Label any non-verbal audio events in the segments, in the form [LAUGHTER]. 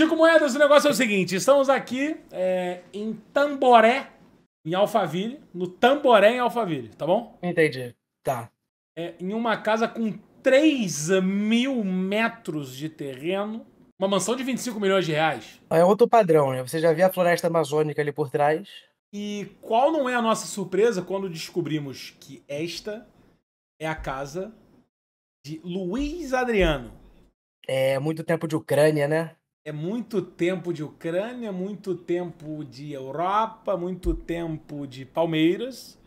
Chico Moedas, o negócio é o seguinte: estamos aqui é, em Tamboré, em Alphaville, no Tamboré, em Alphaville, tá bom? Entendi. Tá. É, em uma casa com 3 mil metros de terreno, uma mansão de 25 milhões de reais. É outro padrão, né? Você já viu a floresta amazônica ali por trás. E qual não é a nossa surpresa quando descobrimos que esta é a casa de Luiz Adriano? É, muito tempo de Ucrânia, né? é muito tempo de Ucrânia, muito tempo de Europa, muito tempo de Palmeiras.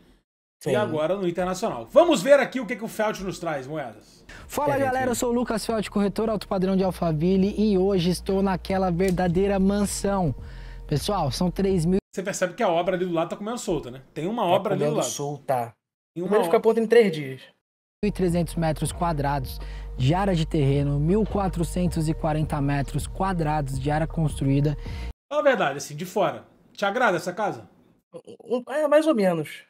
Sim. E agora no Internacional. Vamos ver aqui o que, que o Felt nos traz, moedas. Fala é, galera, eu sou o Lucas Felt, corretor alto padrão de Alphaville e hoje estou naquela verdadeira mansão. Pessoal, são 3 mil. Você percebe que a obra ali do lado tá comendo solta, né? Tem uma tá obra ali do lado. solta. Uma Primeiro obra... fica pronta em três dias. 1.300 metros quadrados de área de terreno, 1.440 metros quadrados de área construída. É a verdade, assim, de fora. Te agrada essa casa? É, mais ou menos.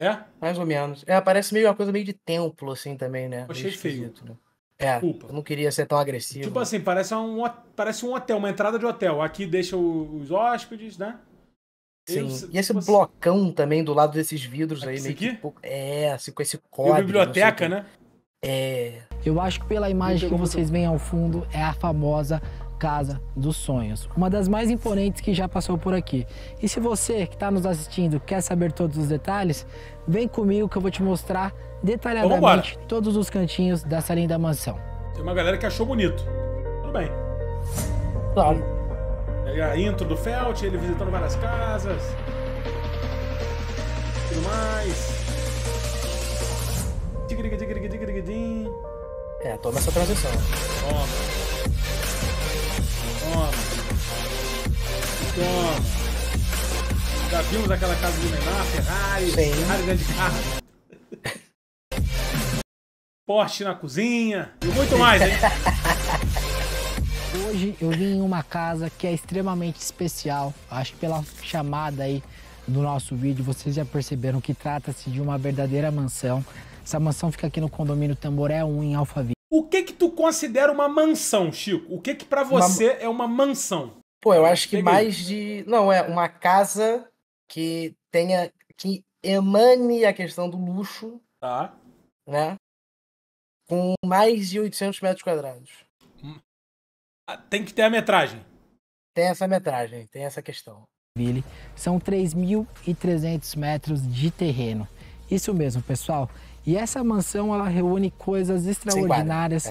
É? Mais ou menos. É, parece meio uma coisa meio de templo, assim, também, né? Cheio achei feio. Né? É, Desculpa. eu não queria ser tão agressivo. Tipo assim, parece um, parece um hotel, uma entrada de hotel. Aqui deixa os hóspedes, né? Sim. e esse você... blocão também do lado desses vidros aí, meio que. É, assim, com esse código. biblioteca, né? É. Eu acho que pela imagem que vocês veem ao fundo é a famosa Casa dos Sonhos, uma das mais imponentes que já passou por aqui. E se você que está nos assistindo quer saber todos os detalhes, vem comigo que eu vou te mostrar detalhadamente todos os cantinhos dessa linda mansão. Tem uma galera que achou bonito. Tudo bem. Claro a intro do Felt, ele visitando várias casas. Tudo mais. É, toma essa transição. Toma. Toma. Toma. Já vimos aquela casa de Menar, Ferrari, Sim. Ferrari grande carro. Porsche na cozinha e muito mais, hein? [LAUGHS] Hoje eu vim em uma casa que é extremamente especial. Acho que pela chamada aí do nosso vídeo, vocês já perceberam que trata-se de uma verdadeira mansão. Essa mansão fica aqui no condomínio Tamboré 1 em Alphaville. O que que tu considera uma mansão, Chico? O que que para você uma... é uma mansão? Pô, eu acho que Peguei. mais de, não é uma casa que tenha que emane a questão do luxo, tá, né? Com mais de 800 metros quadrados. Ah, tem que ter a metragem. Tem essa metragem, tem essa questão. Billy são 3.300 metros de terreno. Isso mesmo, pessoal. E essa mansão ela reúne coisas extraordinárias,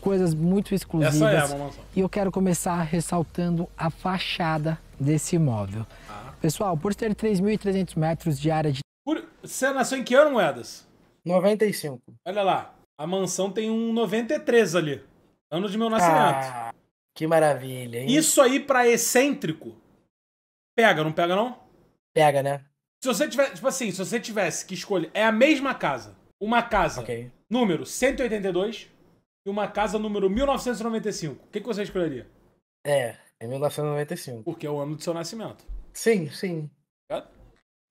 coisas muito exclusivas. É e eu quero começar ressaltando a fachada desse imóvel. Ah. Pessoal, por ter 3.300 metros de área de. Por... Você nasceu em que ano, Moedas? 95. Olha lá, a mansão tem um 93 ali, ano de meu nascimento. Ah. Que maravilha, hein? Isso aí pra excêntrico, pega, não pega não? Pega, né? Se você tivesse, tipo assim, se você tivesse que escolher, é a mesma casa. Uma casa okay. número 182 e uma casa número 1995. O que, que você escolheria? É, é 1995. Porque é o ano do seu nascimento. Sim, sim. É?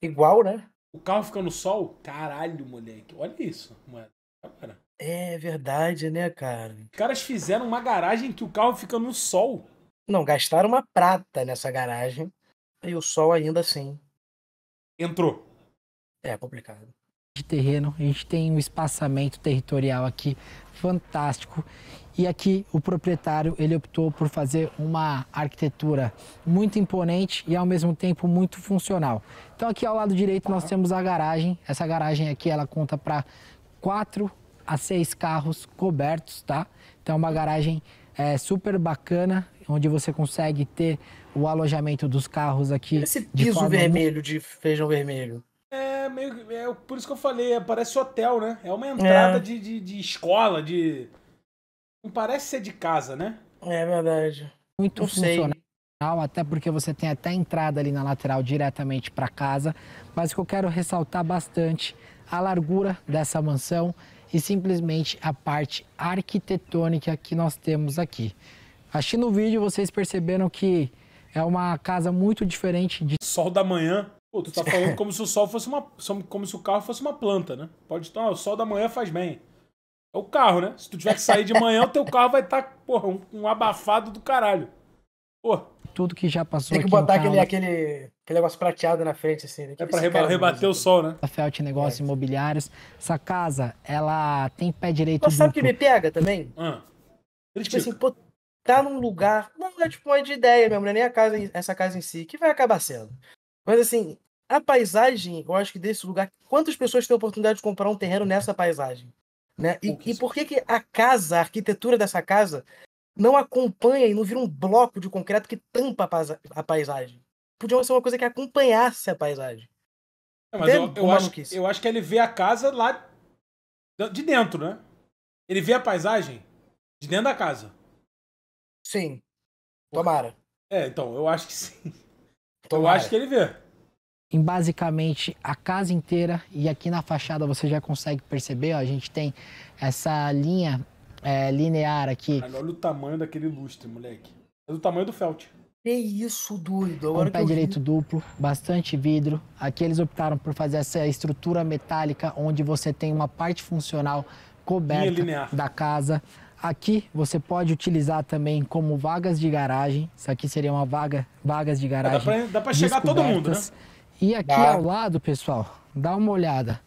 Igual, né? O carro fica no sol? Caralho, moleque. Olha isso, mano. É verdade, né, cara? Os caras fizeram uma garagem que o carro fica no sol. Não, gastaram uma prata nessa garagem e o sol ainda assim. Entrou. É complicado. De terreno, a gente tem um espaçamento territorial aqui fantástico. E aqui o proprietário ele optou por fazer uma arquitetura muito imponente e ao mesmo tempo muito funcional. Então aqui ao lado direito nós tá. temos a garagem. Essa garagem aqui ela conta para quatro a seis carros cobertos, tá? Então é uma garagem é, super bacana, onde você consegue ter o alojamento dos carros aqui. Esse piso de vermelho de feijão vermelho. É meio é por isso que eu falei, é, parece hotel, né? É uma é. entrada é. De, de, de, escola, de não parece ser de casa, né? É verdade. Muito não funcional, sei. até porque você tem até entrada ali na lateral diretamente para casa. Mas o que eu quero ressaltar bastante a largura dessa mansão e simplesmente a parte arquitetônica que nós temos aqui. Assistindo o vídeo, vocês perceberam que é uma casa muito diferente de. Sol da manhã. Pô, tu tá falando [LAUGHS] como se o sol fosse uma. Como se o carro fosse uma planta, né? Pode tomar, o então, sol da manhã faz bem. É o carro, né? Se tu tiver que sair de manhã, o teu carro vai estar, tá, porra, um, um abafado do caralho. Pô. Tudo que já passou. Tem que botar aquele, aquele Aquele negócio prateado na frente, assim. Né? É pra reba rebater o sol, né? de Negócios é. Imobiliários. Essa casa, ela tem pé direito. Mas sabe o que me pega também? Ah, tipo assim, pô, tá num lugar. Não é tipo uma ideia mesmo, não é nem a casa, essa casa em si, que vai acabar sendo. Mas assim, a paisagem, eu acho que desse lugar, quantas pessoas têm a oportunidade de comprar um terreno nessa paisagem? Né? E, e por que, que a casa, a arquitetura dessa casa, não acompanha e não vira um bloco de concreto que tampa a paisagem? podia ser uma coisa que acompanhasse a paisagem. É, mas eu, eu acho, eu acho que ele vê a casa lá de dentro, né? Ele vê a paisagem de dentro da casa. Sim. Tomara. É, então, eu acho que sim. Tomara. Eu acho que ele vê. Em basicamente a casa inteira e aqui na fachada você já consegue perceber, ó, a gente tem essa linha é, linear aqui. Olha, olha o tamanho daquele lustre, moleque. É do tamanho do felt. Que é isso, doido. Agora é um pé direito vi. duplo, bastante vidro. Aqui eles optaram por fazer essa estrutura metálica, onde você tem uma parte funcional coberta da casa. Aqui você pode utilizar também como vagas de garagem. Isso aqui seria uma vaga, vagas de garagem. dá para chegar todo mundo, né? E aqui dá. ao lado, pessoal, dá uma olhada.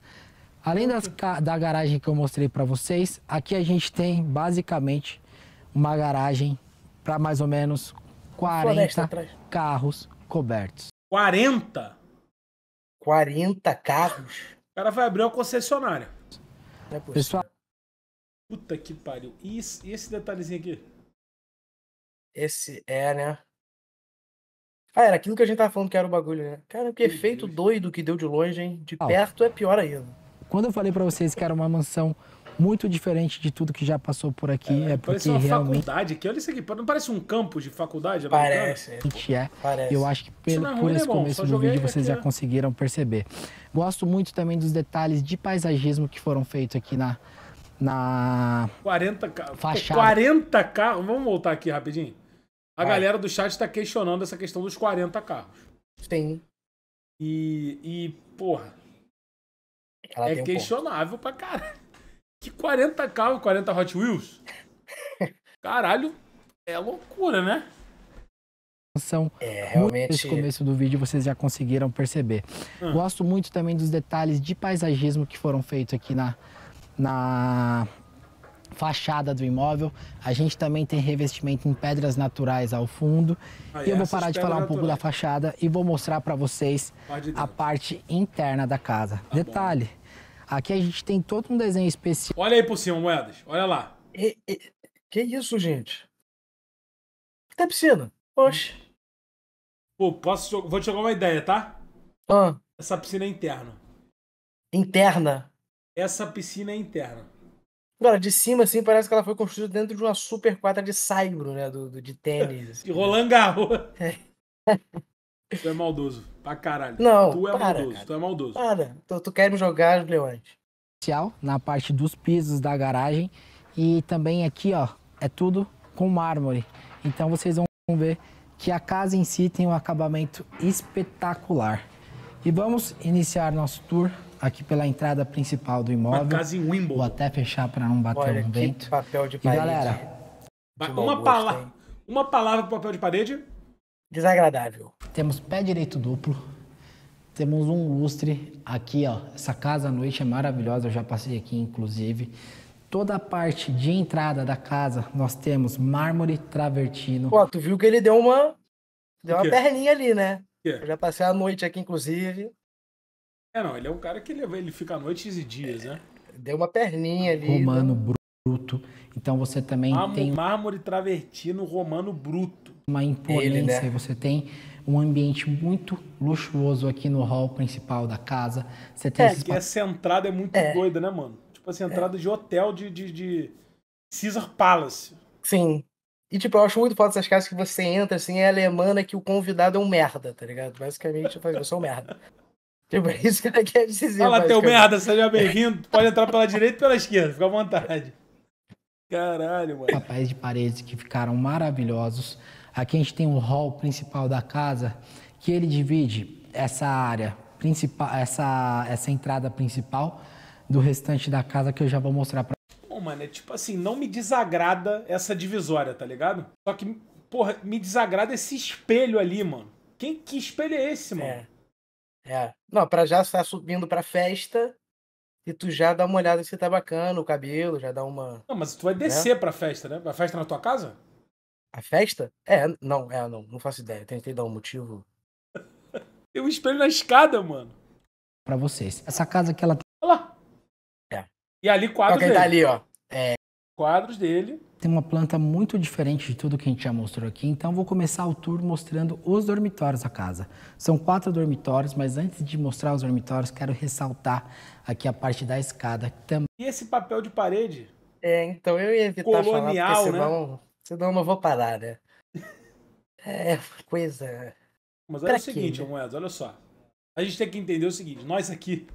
Além das, da garagem que eu mostrei para vocês, aqui a gente tem basicamente uma garagem para mais ou menos 40 carros cobertos. 40? 40 carros? O cara vai abrir uma concessionária. É Pessoal. Puta que pariu. E esse, detalhezinho aqui? Esse é, né? Ah, era aquilo que a gente tava falando que era o bagulho, né? Cara, que é efeito doido que deu de longe, hein? De perto é pior ainda. Quando eu falei para vocês que era uma mansão muito diferente de tudo que já passou por aqui. É, é porque uma realmente... faculdade aqui. Olha isso aqui. Não parece um campo de faculdade? É parece. É. parece. Eu acho que pelo, é ruim, por esse né, começo do vídeo vocês aqui, já né? conseguiram perceber. Gosto muito também dos detalhes de paisagismo que foram feitos aqui na... na... 40 carros. 40 carros. Vamos voltar aqui rapidinho. A Vai. galera do chat está questionando essa questão dos 40 carros. Sim. E, e porra, Ela é questionável ponto. pra caralho. Que 40 carros, 40 Hot Wheels? [LAUGHS] Caralho, é loucura, né? São é, realmente... Nesse começo do vídeo vocês já conseguiram perceber. Hum. Gosto muito também dos detalhes de paisagismo que foram feitos aqui na, na fachada do imóvel. A gente também tem revestimento em pedras naturais ao fundo. Ah, e eu vou parar de falar um pouco naturais. da fachada e vou mostrar para vocês parte a parte interna da casa. Tá Detalhe, bom. Aqui a gente tem todo um desenho especial. Olha aí por cima, moedas. Olha lá. E, e, que isso, gente? Que tá piscina? Oxe. Pô, posso, vou te jogar uma ideia, tá? Ah. Essa piscina é interna. Interna? Essa piscina é interna. Agora, de cima, assim, parece que ela foi construída dentro de uma super quadra de saibro, né? Do, do de tênis. De [LAUGHS] assim, e né? Roland Garros. É. [LAUGHS] Tu é maldoso. Pra caralho. Não. Tu é para, maldoso. Cara. Tu é maldoso. Para. Tu, tu quer me jogar, Leonte. Na parte dos pisos da garagem. E também aqui, ó, é tudo com mármore. Então vocês vão ver que a casa em si tem um acabamento espetacular. E vamos iniciar nosso tour aqui pela entrada principal do imóvel. Uma casa em Wimbledon. Vou até fechar para não bater Olha, um vento. papel de parede. E galera, uma, gosto, pala hein? uma palavra pro papel de parede. Desagradável. Temos pé direito duplo, temos um lustre aqui, ó. Essa casa à noite é maravilhosa, eu já passei aqui, inclusive. Toda a parte de entrada da casa, nós temos mármore travertino. Pô, tu viu que ele deu uma, deu uma perninha ali, né? Eu já passei a noite aqui, inclusive. É, não, ele é um cara que ele, ele fica noites e dias, né? Deu uma perninha ali. Romano né? bruto. Então você também tem. Mármore travertino romano bruto. Uma imponência, ele, né? você tem um ambiente muito luxuoso aqui no hall principal da casa. Você tem é, esses... que essa entrada é muito é. doida, né, mano? Tipo assim, entrada é. de hotel de, de, de Caesar Palace. Sim. E, tipo, eu acho muito foda essas casas que você entra, assim, é alemã que o convidado é um merda, tá ligado? Basicamente, eu falo, eu sou um merda. [LAUGHS] Tipo, é isso que ela quer dizer. Fala, teu merda, seja bem-vindo. Pode entrar pela direita ou pela esquerda, fica à vontade. Caralho, mano. Papéis de parede que ficaram maravilhosos. Aqui a gente tem o hall principal da casa, que ele divide essa área principal, essa, essa entrada principal do restante da casa que eu já vou mostrar pra Bom, mano, é tipo assim, não me desagrada essa divisória, tá ligado? Só que, porra, me desagrada esse espelho ali, mano. Quem, que espelho é esse, mano? É. é. Não, pra já estar subindo pra festa e tu já dá uma olhada se tá bacana o cabelo, já dá uma. Não, mas tu vai né? descer né? pra festa, né? A festa na tua casa? A festa? É, não, é, não. Não faço ideia. Tentei dar um motivo. Tem um espelho na escada, mano. Pra vocês. Essa casa que ela tem. Olha lá. É. E ali quadros tá dele. tá ali, ó. É. Quadros dele. Tem uma planta muito diferente de tudo que a gente já mostrou aqui, então vou começar o tour mostrando os dormitórios da casa. São quatro dormitórios, mas antes de mostrar os dormitórios, quero ressaltar aqui a parte da escada também. E esse papel de parede? É, então eu ia evitar Colonial, falar, porque senão né? Senão eu não vou parar, né? É coisa. Mas olha pra é o seguinte, né? Moedas, olha só. A gente tem que entender o seguinte: nós aqui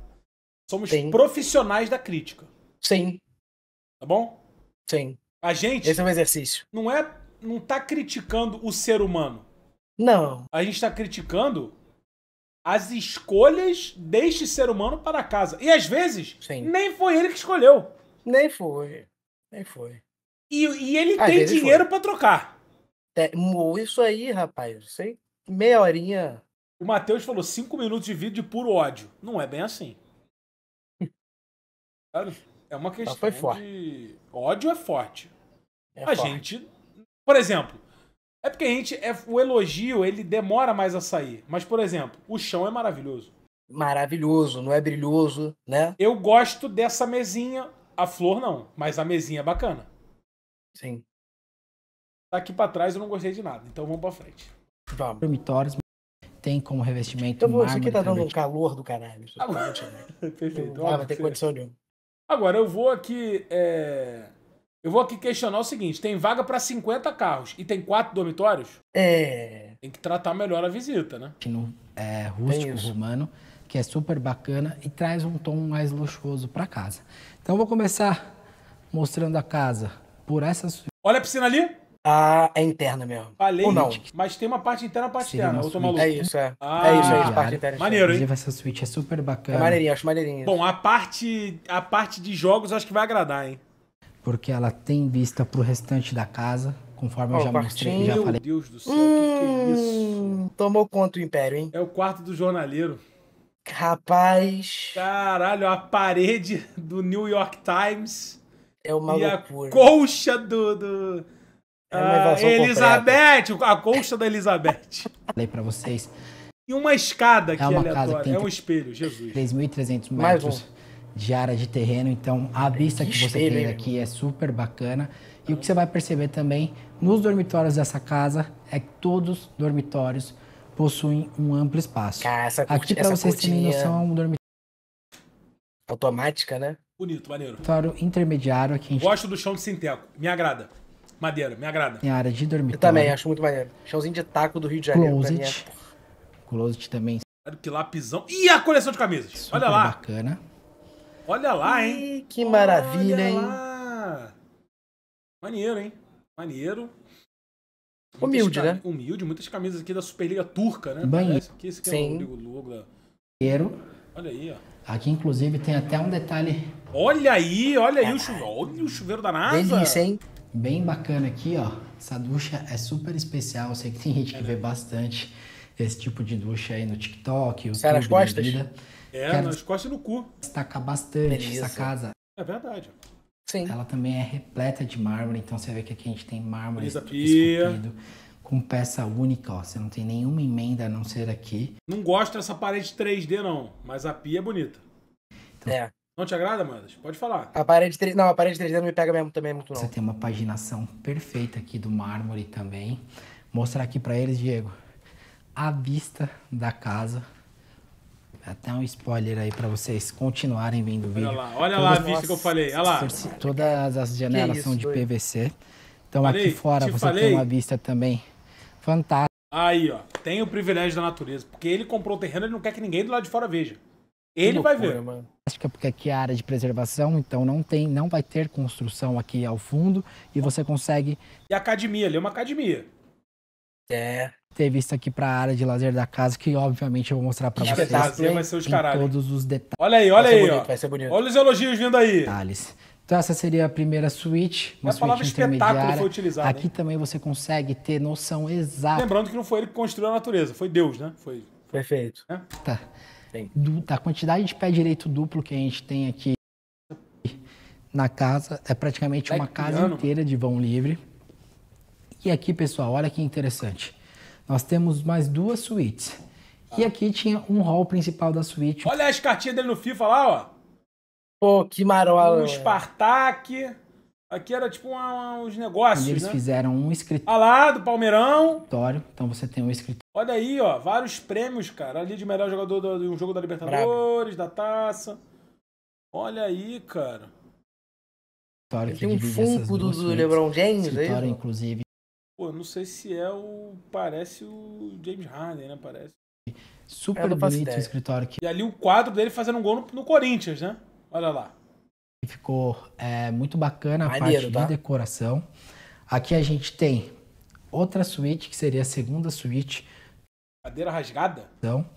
somos Sim. profissionais da crítica. Sim. Tá bom? Sim. A gente. Esse é um exercício. Não é. Não tá criticando o ser humano. Não. A gente tá criticando as escolhas deste ser humano para casa. E às vezes, Sim. nem foi ele que escolheu. Nem foi. Nem foi. E, e ele Às tem dinheiro para trocar. É, isso aí, rapaz. Isso aí, meia horinha. O Matheus falou cinco minutos de vídeo de puro ódio. Não é bem assim. [LAUGHS] é uma questão de... Ódio é forte. É a forte. gente... Por exemplo, é porque a gente... É, o elogio, ele demora mais a sair. Mas, por exemplo, o chão é maravilhoso. Maravilhoso, não é brilhoso, né? Eu gosto dessa mesinha. A flor não, mas a mesinha é bacana. Sim. Daqui para trás eu não gostei de nada, então vamos para frente. Vamos. Dormitórios tem como revestimento. então vou, isso aqui tá dando um calor do caralho. Agora, [LAUGHS] perfeito. Não, não ter condição nenhuma. Agora eu vou aqui. É... Eu vou aqui questionar o seguinte: tem vaga para 50 carros e tem quatro dormitórios? É. Tem que tratar melhor a visita, né? No, é, rústico romano, que é super bacana e traz um tom mais luxuoso para casa. Então eu vou começar mostrando a casa por Olha a piscina ali! Ah, é interna mesmo. Falei, Ou não. mas tem uma parte interna e uma parte Seria externa. Uma eu tô maluco. É isso, é. Ah, é isso aí, é parte interna. Maneiro, hein? Essa suíte é super bacana. É maneirinha, acho maneirinha. Bom, a parte, a parte de jogos eu acho que vai agradar, hein? Porque ela tem vista pro restante da casa, conforme oh, eu já mostrei, já falei. Meu Deus do céu, hum, que, que é hum, isso? Tomou conta o Império, hein? É o quarto do jornaleiro. Rapaz. Caralho, a parede do New York Times é uma e loucura. A colcha do. do... É ah, Elizabeth, completa. a colcha da Elizabeth. [LAUGHS] Falei pra vocês. E uma escada que é uma casa que é um espelho, Jesus. 3.300 metros de área de terreno, então a vista que, que você espelho, tem aqui é super bacana. E o que você vai perceber também nos dormitórios dessa casa é que todos os dormitórios possuem um amplo espaço. Cara, essa Aqui, para vocês terem noção, é um dormitório. Automática, né? Bonito, maneiro. Toro intermediário aqui. Gente... Gosto do chão de sinteco. Me agrada. Madeira, me agrada. Em área de dormitório. Eu também, acho muito maneiro. Chãozinho de taco do Rio de Janeiro. É Closet. Closet também. Que lapisão. E a coleção de camisas. Super Olha lá. bacana. Olha lá, hein? Ih, que maravilha, Olha hein? Lá. Maneiro, hein? Maneiro. Humilde, né? Humilde, muitas camisas aqui da Superliga Turca, né? Banheiro. Aqui, esse aqui Sim. é o Olha aí, ó. Aqui, inclusive, tem até um detalhe Olha aí, olha aí o é. chuveiro, olha o chuveiro da NASA. Delícia, hein? Bem bacana aqui, ó. Essa ducha é super especial. Eu sei que tem gente que é, vê né? bastante esse tipo de ducha aí no TikTok, os Cara, costas. Vida. É, Quero nas costas e no cu. Destacar bastante essa casa. É verdade. Sim. Ela também é repleta de mármore, então você vê que aqui a gente tem mármore esculpido com peça única, ó. Você não tem nenhuma emenda a não ser aqui. Não gosto dessa parede 3D, não, mas a pia é bonita. Então, é. Não te agrada, Mandas? Pode falar. A parede 3D, não, a parede 3D não me pega mesmo também muito não. Você tem uma paginação perfeita aqui do mármore também. Mostrar aqui para eles, Diego, a vista da casa. Até um spoiler aí para vocês continuarem vendo o vídeo. Olha lá, olha lá a vista que eu falei. Olha lá. Todas as janelas isso, são de foi? PVC. Então falei, aqui fora você falei. tem uma vista também fantástica. Aí, ó, tem o privilégio da natureza, porque ele comprou o terreno, e não quer que ninguém do lado de fora veja. Ele loucura, vai ver. Mano. Acho que é porque aqui é a área de preservação, então não tem, não vai ter construção aqui ao fundo e você consegue. E a academia, ali é uma academia. É. Ter visto aqui para a área de lazer da casa, que obviamente eu vou mostrar para é vocês. Lazer vai ser os caralho. Todos os detalhes. Olha aí, olha aí, bonito, ó. Vai ser bonito. Olha os elogios vindo aí. Detalhes. Então essa seria a primeira suíte, uma a palavra espetáculo foi utilizada. Aqui hein? também você consegue ter noção exata. Lembrando que não foi ele que construiu a natureza, foi Deus, né? Foi. Perfeito. É? Tá do, da tá, quantidade de pé direito duplo que a gente tem aqui na casa, é praticamente uma casa inteira de vão livre. E aqui, pessoal, olha que interessante. Nós temos mais duas suítes. E aqui tinha um hall principal da suíte. Olha as cartinhas dele no FIFA lá, ó. Pô, que marola. O Spartak. Aqui era tipo uma, uma, uns negócios. eles né? fizeram um escritório. Ah lá, do Palmeirão. Escritório. Então você tem um escritório. Olha aí, ó. Vários prêmios, cara. Ali de melhor jogador do, de um jogo da Libertadores, Bravo. da taça. Olha aí, cara. História tem um funko do, do LeBron James escritório, é aí? inclusive. Pô, não sei se é o. Parece o James Harden, né? Parece. Super é, bonito o escritório aqui. E ali o quadro dele fazendo um gol no, no Corinthians, né? Olha lá. Ficou é, muito bacana a Maneiro, parte tá? de decoração. Aqui a gente tem outra suíte, que seria a segunda suíte. Cadeira rasgada? Então,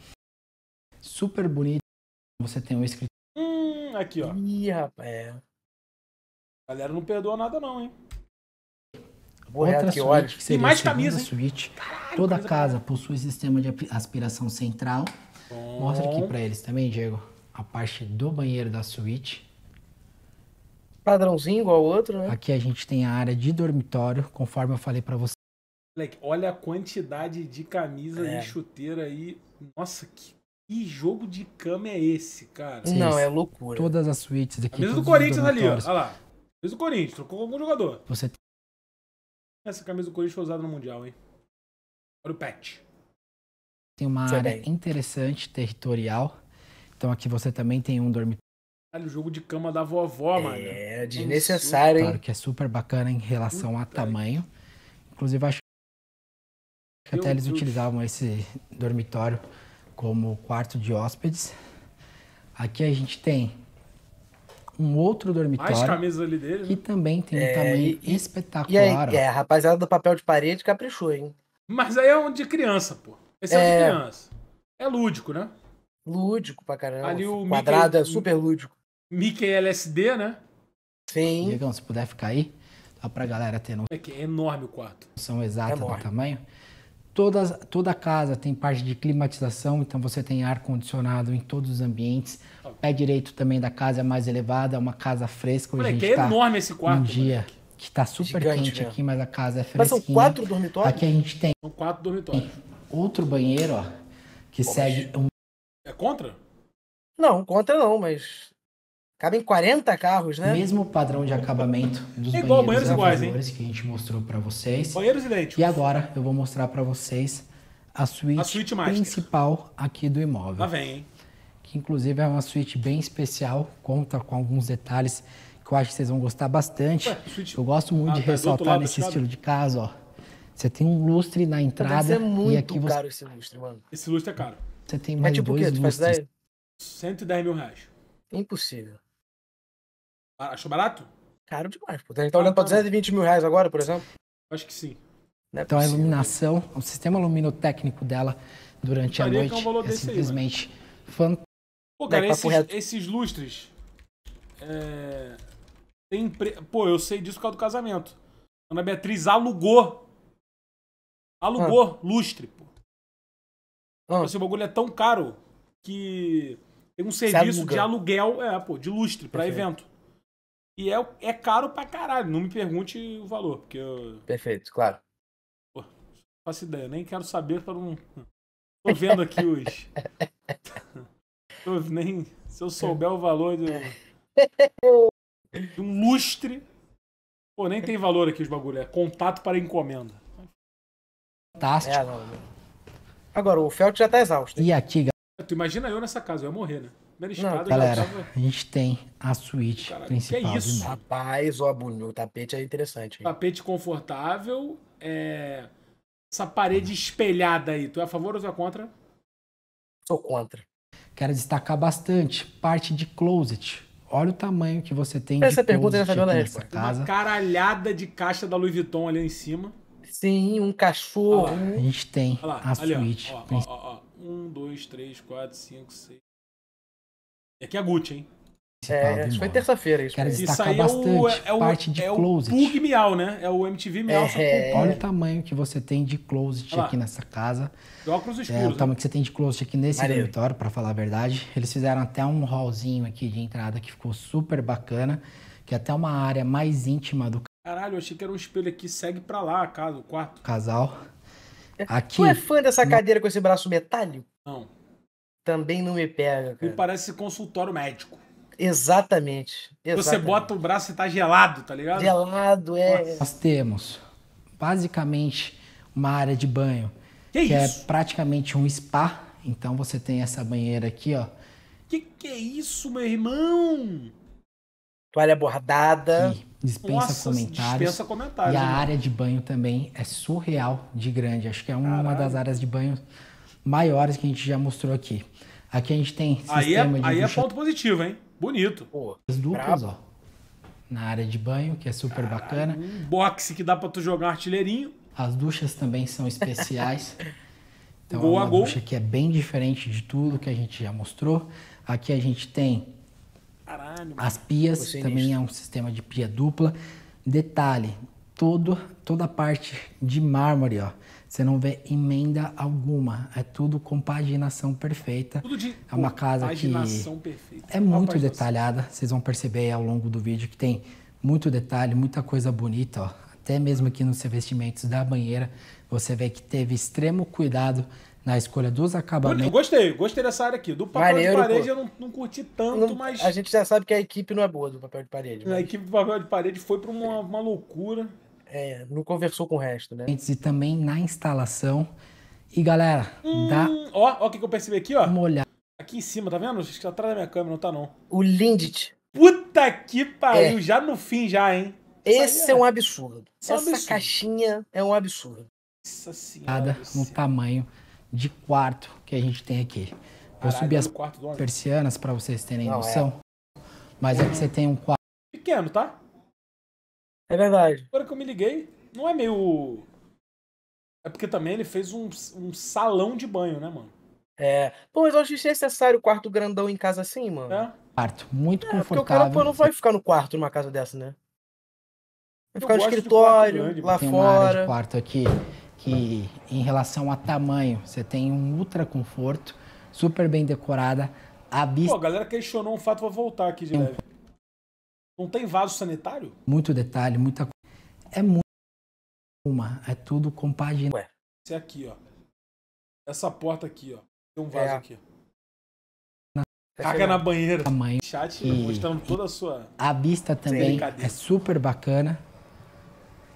super bonito. Você tem um escritório. Hum, aqui, ó. Ih, rapaz. A galera não perdoa nada, não, hein? Morrer, outra suíte, que seria e mais a camisa, suíte. Caralho, Toda camisa casa possui sistema de aspiração central. Bom. Mostra aqui para eles também, Diego, a parte do banheiro da suíte padrãozinho igual ao outro, né? Aqui a gente tem a área de dormitório, conforme eu falei para você. Moleque, olha a quantidade de camisa é. e chuteira aí. Nossa, que, que jogo de cama é esse, cara? Não, é loucura. Todas as suítes aqui. A do Corinthians ali, ó. Olha lá. Mesmo o Corinthians, trocou algum jogador. Você tem... Essa camisa do Corinthians foi usada no Mundial, hein? Olha o pet. Tem uma é área interessante, territorial. Então aqui você também tem um dormitório o jogo de cama da vovó, é, mano. É, desnecessário, hein? Claro que é super bacana em relação Puta a tamanho. Inclusive, acho que até eles Deus. utilizavam esse dormitório como quarto de hóspedes. Aqui a gente tem um outro dormitório. Dele, que né? também tem um é, tamanho e, espetacular. E aí, é, a rapaziada do papel de parede caprichou, hein? Mas aí é um de criança, pô. Esse é, é de criança. É lúdico, né? Lúdico pra caramba. Ali o quadrado é super lúdico. Mickey LSD, né? Sim. Diegão, se puder ficar aí, dá pra galera ter noção. É, é enorme o quarto. São exata é do tamanho. Toda toda a casa tem parte de climatização, então você tem ar-condicionado em todos os ambientes. O pé direito também da casa é mais elevado, é uma casa fresca. Hoje Moleque, é tá enorme esse quarto. Um dia moleque. que está super Gigante, quente aqui, mas a casa é fresquinha. Mas são quatro dormitórios? Aqui a gente tem... São é quatro dormitórios. Outro banheiro, ó, que segue... Um... É contra? Não, contra não, mas Cabem 40 carros, né? Mesmo padrão de acabamento dos é igual, banheiros, banheiros iguais, hein? que a gente mostrou para vocês. Banheiros idênticos. E agora eu vou mostrar para vocês a suíte, a suíte principal aqui do imóvel. Lá vem, hein? Que inclusive é uma suíte bem especial, conta com alguns detalhes que eu acho que vocês vão gostar bastante. Ué, suíte... Eu gosto muito ah, de tá ressaltar nesse estilo de casa, ó. Você tem um lustre na então entrada. Mas é muito e aqui você... caro esse lustre, mano. Esse lustre é caro. Você tem é mais é tipo dois o quê? lustres. Faz 110 mil reais. Impossível. Ah, achou barato? Caro demais, pô. A gente tá olhando pra 220 ah, mil reais agora, por exemplo? Acho que sim. É então a iluminação, o sistema luminotécnico dela durante a é noite é, é simplesmente aí, fantástico. Pô, cara, esses, esses, lustres. É... Tem empre... Pô, eu sei disso por causa do casamento. Ana Beatriz alugou. Alugou ah. lustre, pô. Ah. Esse tipo assim, bagulho é tão caro que tem um serviço de aluguel, é, pô, de lustre para evento. E é, é caro pra caralho. Não me pergunte o valor, porque eu. Perfeito, claro. Pô, não faço ideia, nem quero saber para não. Tô vendo aqui os. [LAUGHS] nem... Se eu souber o valor de um... de um lustre. Pô, nem tem valor aqui os bagulho. É contato para encomenda. Fantástico. É, não, não. Agora, o Felt já tá exausto. E aqui, Tu imagina eu nessa casa, eu ia morrer, né? Não, galera, tava... a gente tem a suíte principal. Que é isso? Rapaz, ó, o tapete é interessante. Hein? Tapete confortável, é... essa parede espelhada aí, tu é a favor ou tu é contra? Sou contra. Quero destacar bastante parte de closet. Olha o tamanho que você tem essa de pergunta tá closet aqui nessa casa. Uma caralhada de caixa da Louis Vuitton ali em cima. Sim, um cachorro. Ah, a gente tem a suíte. Ó, ó, ó, um, dois, três, quatro, cinco, seis. É e aqui é a Gucci, hein? É, isso foi terça-feira isso. Quero isso aí é o, é o, parte de é closet. o Pug Miau, né? É o MTV Miau. É, Olha o tamanho que você tem de closet aqui nessa casa. De óculos é, escuros. É, o tamanho né? que você tem de closet aqui nesse Valeu. dormitório, para falar a verdade. Eles fizeram até um hallzinho aqui de entrada que ficou super bacana, que é até uma área mais íntima do Caralho, eu achei que era um espelho aqui, segue para lá a casa, o quarto. Casal. É, aqui. Tu é fã dessa cadeira com esse braço metálico? Não também não me pega. Cara. Me parece consultório médico. Exatamente, exatamente. Você bota o braço e tá gelado, tá ligado? Gelado, é. Nós temos basicamente uma área de banho que, que é, praticamente um spa. Então você tem essa banheira aqui, ó. Que que é isso, meu irmão? Toalha bordada. E dispensa Nossa, comentários. Dispensa comentários. E a área de banho também é surreal de grande. Acho que é uma Caralho. das áreas de banho maiores que a gente já mostrou aqui. Aqui a gente tem sistema aí é, de Aí é ducha... é ponto positivo, hein? Bonito. Pô, As duplas, ó. Na área de banho, que é super Caralho, bacana. Um boxe que dá para tu jogar artilheirinho. As duchas também são especiais. [LAUGHS] Então gol é uma ducha que é bem diferente de tudo que a gente já mostrou. Aqui a gente tem Caralho, as pias, também é um sistema de pia dupla. Detalhe, todo, toda a parte de mármore, ó. Você não vê emenda alguma. É tudo com paginação perfeita. Tudo de é uma casa que perfeita. é muito detalhada. Vocês vão perceber ao longo do vídeo que tem muito detalhe, muita coisa bonita. Ó. Até mesmo aqui nos revestimentos da banheira, você vê que teve extremo cuidado na escolha dos acabamentos. Eu gostei, gostei dessa área aqui. Do papel Maneiro, de parede pô. eu não, não curti tanto, não, mas. A gente já sabe que a equipe não é boa do papel de parede. Mas... A equipe do papel de parede foi para uma, uma loucura é, não conversou com o resto, né? E também na instalação. E galera, hum, dá. Ó, ó o que, que eu percebi aqui, ó. molhar. Aqui em cima, tá vendo? Acho que tá atrás da minha câmera, não tá não. O Lindt. Puta que pariu, é. já no fim, já, hein? Esse é... É. é um absurdo. Essa absurdo. caixinha é um absurdo. Nossa senhora. No tamanho de quarto que a gente tem aqui. Vou subir tá as persianas para vocês terem não, é. noção. Mas é que você tem um quarto. Pequeno, tá? É verdade. Agora que eu me liguei, não é meio. É porque também ele fez um, um salão de banho, né, mano? É. Pô, mas eu acho necessário o quarto grandão em casa assim, mano. É. Quarto, muito é, confortável. Porque o cara pô, não vai ficar no quarto numa casa dessa, né? Vai ficar no escritório, grande, lá tem fora. área de quarto aqui que, em relação a tamanho, você tem um ultra conforto, super bem decorada. A vista... Pô, a galera questionou um fato, vou voltar aqui de leve. Não tem vaso sanitário? Muito detalhe, muita coisa. É muito uma, é tudo compaginado. Ué. Esse aqui, ó. Essa porta aqui, ó. Tem um vaso é. aqui. Na... Caga na banheira. Tamanho. Chat e... mostrando toda a sua. A vista também é super bacana.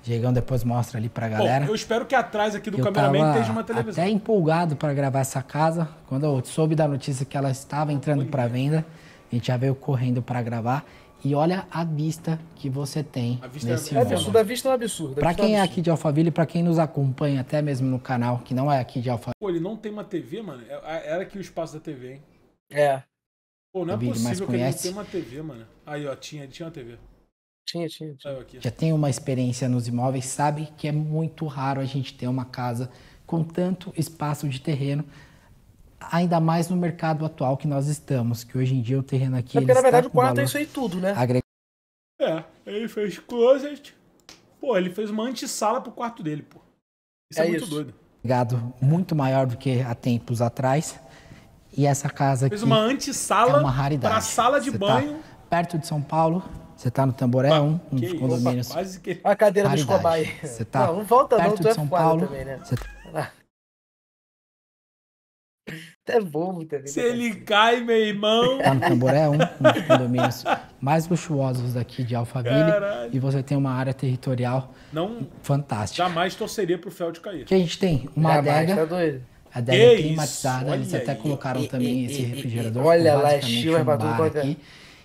Diegão depois mostra ali pra galera. Bom, eu espero que atrás aqui do eu cameraman esteja uma televisão. até empolgado para gravar essa casa. Quando eu soube da notícia que ela estava entrando para venda, a gente já veio correndo para gravar. E olha a vista que você tem a vista é nesse é imóvel. Absurdo, a vista é um absurdo. Para é quem é, absurdo. aqui de Alphaville, para quem nos acompanha até mesmo no canal, que não é aqui de Alphaville. Pô, ele não tem uma TV, mano? É, era aqui o espaço da TV, hein? É. Pô, não é Vídeo, possível que conhece. ele não tenha uma TV, mano. Aí, ó, tinha, tinha uma TV. Tinha, tinha, tinha. Aí, Já tem uma experiência nos imóveis, sabe que é muito raro a gente ter uma casa com tanto espaço de terreno ainda mais no mercado atual que nós estamos, que hoje em dia o terreno aqui. É porque na verdade o quarto é isso aí tudo, né? Agreg. É, ele fez closet. Pô, ele fez uma antessala pro quarto dele, pô. Isso é, é muito doido. Gado muito maior do que há tempos atrás. E essa casa fez aqui. Fez uma antessala é uma raridade. pra sala de você tá banho. Tá perto de São Paulo. Você tá no Tamboré, ah, um, um dos condomínios. Opa, quase que... A cadeira Escobar aí. Você Tá não, volta perto não, de é São Paulo. Também, né? é bom tá ligado? Se ele cai, meu irmão. Lá tá no Tamboré é um, um dos condomínios mais luxuosos daqui de Alphaville. Caralho. E você tem uma área territorial Não, fantástica. Jamais torceria pro Feld cair. Que a gente tem uma Jamais, adega. Tá doido. A adega que é climatizada, isso, eles até colocaram e, também e, esse e, refrigerador. Olha lá, é chill, um bar aqui.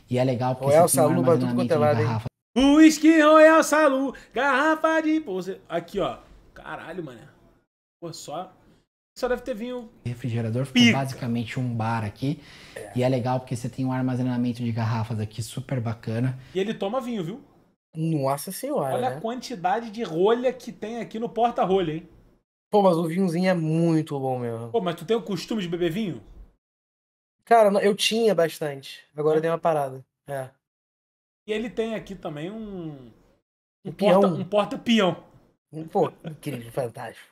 E é legal porque Royal você tem Salu, um tudo quanto é lado, garrafa. Whisky Royal é Salu, garrafa de... Aqui, ó. Caralho, mané, Pô, só só deve ter vinho. Refrigerador ficou Pica. basicamente um bar aqui. É. E é legal porque você tem um armazenamento de garrafas aqui super bacana. E ele toma vinho, viu? Nossa senhora. Olha né? a quantidade de rolha que tem aqui no porta-rolha, hein? Pô, mas o vinhozinho é muito bom mesmo. Pô, mas tu tem o costume de beber vinho? Cara, eu tinha bastante. Agora é. dei uma parada. É. E ele tem aqui também um. Um, um porta pião. Um porta Pô, incrível, fantástico.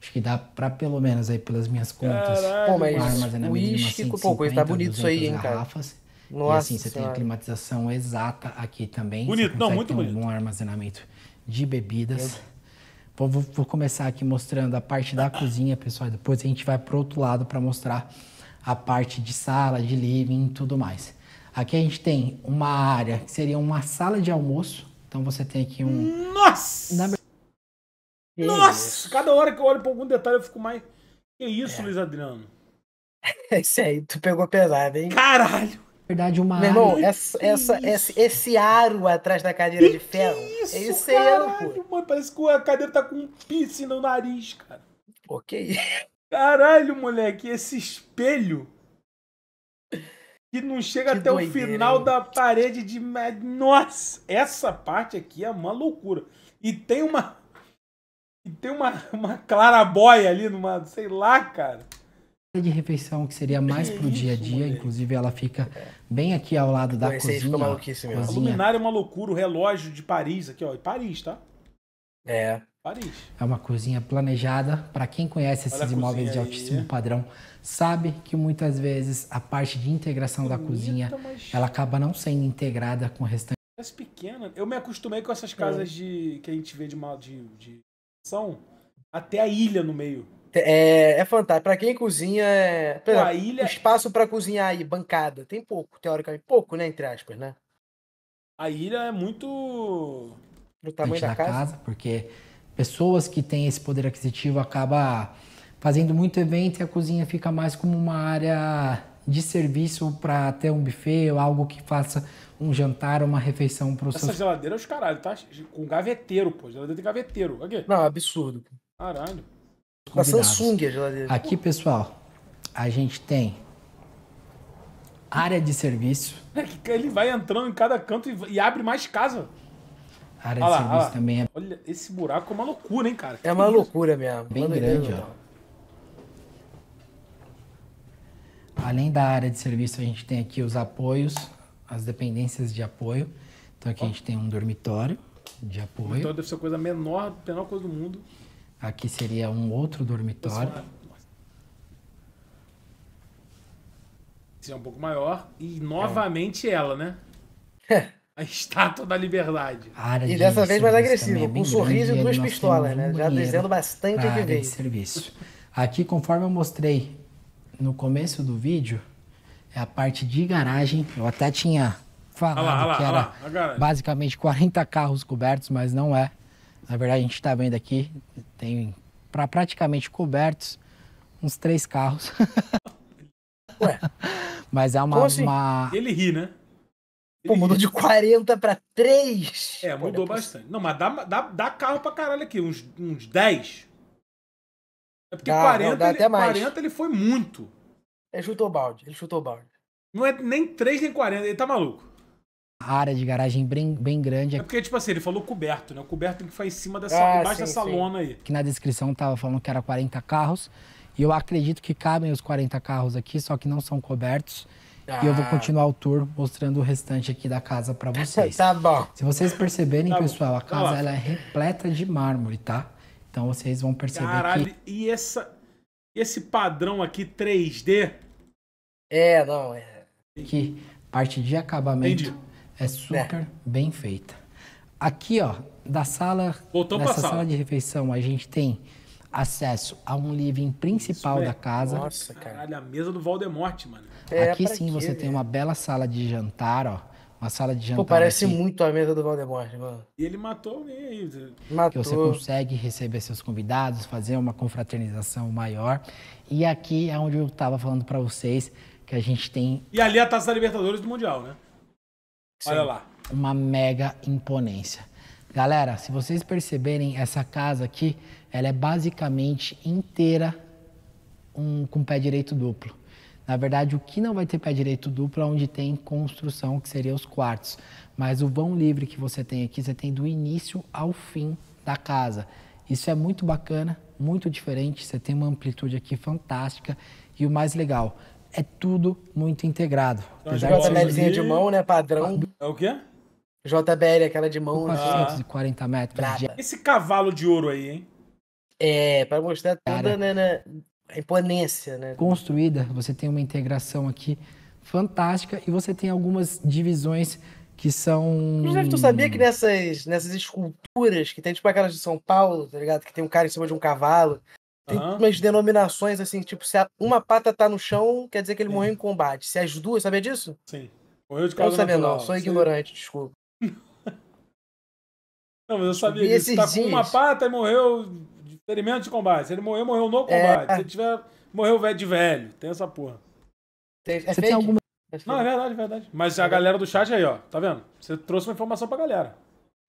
Acho que dá pra pelo menos aí, pelas minhas contas. Caralho, pô, mas né, o armazenamento uísque, de pô, coisa tá bonito isso aí, hein, cara. Garrafas. Nossa, e assim, você senhora. tem a climatização exata aqui também. Bonito, não, muito bonito. um bom armazenamento de bebidas. Vou, vou, vou, começar aqui mostrando a parte da cozinha, pessoal. Depois a gente vai pro outro lado para mostrar a parte de sala, de living e tudo mais. Aqui a gente tem uma área que seria uma sala de almoço. Então você tem aqui um. Nossa! Que Nossa! Isso. Cada hora que eu olho pra algum detalhe eu fico mais. Que isso, é. Luiz Adriano? É [LAUGHS] isso aí, tu pegou pesado, hein? Caralho! Verdade, uma Meu irmão, essa, essa, esse, esse aro atrás da cadeira que de ferro. Que isso, é isso caralho, mano, parece que a cadeira tá com um piercing no nariz, cara. Ok. [LAUGHS] Caralho, moleque, esse espelho que não chega que até doideira, o final hein? da parede de. Nossa, essa parte aqui é uma loucura. E tem uma. E tem uma, uma clarabóia ali numa, sei lá, cara. De refeição que seria mais pro dia a dia, inclusive ela fica bem aqui ao lado da cozinha. Ficou cozinha. A luminária é uma loucura, o relógio de Paris aqui, ó, Paris, tá? É. Paris. É uma cozinha planejada. Para quem conhece esses imóveis de altíssimo aí, é. padrão, sabe que muitas vezes a parte de integração bonita, da cozinha mas... ela acaba não sendo integrada com o restante. pequena. Eu me acostumei com essas casas é. de que a gente vê de, de, de são até a ilha no meio. É, é fantástico. Para quem cozinha, é... Pô, a ilha... espaço para cozinhar aí, bancada, tem pouco, teoricamente. Pouco, né? Entre aspas, né? A ilha é muito. Do tamanho da, da casa. casa. Porque pessoas que têm esse poder aquisitivo acabam fazendo muito evento e a cozinha fica mais como uma área de serviço para ter um buffet ou algo que faça um jantar, uma refeição para o Essa seus... geladeira é os caralho, tá? Com gaveteiro, pô. Geladeira tem gaveteiro. Aqui. Não, é absurdo. Caralho. Tá Na Samsung a geladeira. Aqui, pessoal, a gente tem área de serviço. [LAUGHS] É ele vai entrando em cada canto e, e abre mais casa. A área olha de lá, serviço olha. também é. Olha, esse buraco é uma loucura, hein, cara? É uma loucura mesmo. Bem grande, ó. Além da área de serviço, a gente tem aqui os apoios, as dependências de apoio. Então aqui a gente tem um dormitório de apoio. Dormitório deve ser a coisa menor, a menor coisa do mundo. Aqui seria um outro dormitório. Esse é um pouco maior. E novamente é. ela, né? É. [LAUGHS] a estátua da liberdade. e dessa vez mais agressiva, é com um sorriso e duas pistolas, né? Já dizendo bastante aqui serviço. Aqui, conforme eu mostrei, no começo do vídeo é a parte de garagem. Eu até tinha falado lá, que era basicamente 40 carros cobertos, mas não é. Na verdade, a gente está vendo aqui, tem para praticamente cobertos uns três carros. [LAUGHS] Ué. Mas é uma, assim? uma, Ele ri, né? Ele Pô, mudou ri. de 40 para 3. É, mudou Pô, depois... bastante. Não, mas dá, dá, dá carro pra caralho aqui, uns, uns 10. É porque dá, 40, não, ele, até mais. 40 ele foi muito. Ele chutou balde, ele chutou balde. Não é nem 3 nem 40, ele tá maluco. A área de garagem bem, bem grande. É porque, tipo assim, ele falou coberto, né? O coberto tem que ficar em cima dessa, ah, embaixo sim, dessa sim. lona aí. Que na descrição tava falando que era 40 carros. E eu acredito que cabem os 40 carros aqui, só que não são cobertos. Ah. E eu vou ah. continuar o tour mostrando o restante aqui da casa para [LAUGHS] vocês. tá bom. Se vocês perceberem, tá pessoal, a casa ela é repleta de mármore, tá? Então vocês vão perceber Caralho, que... e essa, esse padrão aqui 3D? É, não, é... Que parte de acabamento Entendi. é super é. bem feita. Aqui, ó, da sala, Voltou dessa sala. sala de refeição, a gente tem acesso a um living principal é da casa. Nossa, cara. Caralho, a mesa do Voldemort, mano. É, aqui sim quê, você tem uma bela sala de jantar, ó. Uma sala de jantar. Pô, parece assim. muito a mesa do Valdemort, né, mano. E ele matou alguém aí. Matou. Que você consegue receber seus convidados, fazer uma confraternização maior. E aqui é onde eu estava falando para vocês que a gente tem. E ali é a taça da Libertadores do Mundial, né? Sim. Olha lá. Uma mega imponência. Galera, se vocês perceberem, essa casa aqui, ela é basicamente inteira um, com pé direito duplo. Na verdade, o que não vai ter pé direito duplo é onde tem construção, que seria os quartos. Mas o vão livre que você tem aqui, você tem do início ao fim da casa. Isso é muito bacana, muito diferente, você tem uma amplitude aqui fantástica e o mais legal, é tudo muito integrado. Então, JBLzinha de mão, né, padrão? É o quê? JBL, aquela de mão. 440 né? ah. metros. De... Esse cavalo de ouro aí, hein? É, para mostrar toda, né, né, a imponência, né? Construída, você tem uma integração aqui fantástica e você tem algumas divisões que são. Inclusive, tu sabia que nessas, nessas esculturas que tem, tipo aquelas de São Paulo, tá ligado? Que tem um cara em cima de um cavalo. Tem uhum. umas denominações assim, tipo, se uma pata tá no chão, quer dizer que ele Sim. morreu em combate. Se as duas, sabia disso? Sim. Morreu de causa eu Não sabia, não. Sou Sim. ignorante, desculpa. [LAUGHS] Não, mas eu sabia disso. Tá dias... com uma pata e morreu Experimento de combate. Se ele morrer, morreu no é. combate. É... Se ele tiver. Morreu velho de velho. Tem essa porra. Tem, é tem alguma. É Não, é verdade, é verdade. Mas a é galera do chat aí, ó. Tá vendo? Você trouxe uma informação pra galera.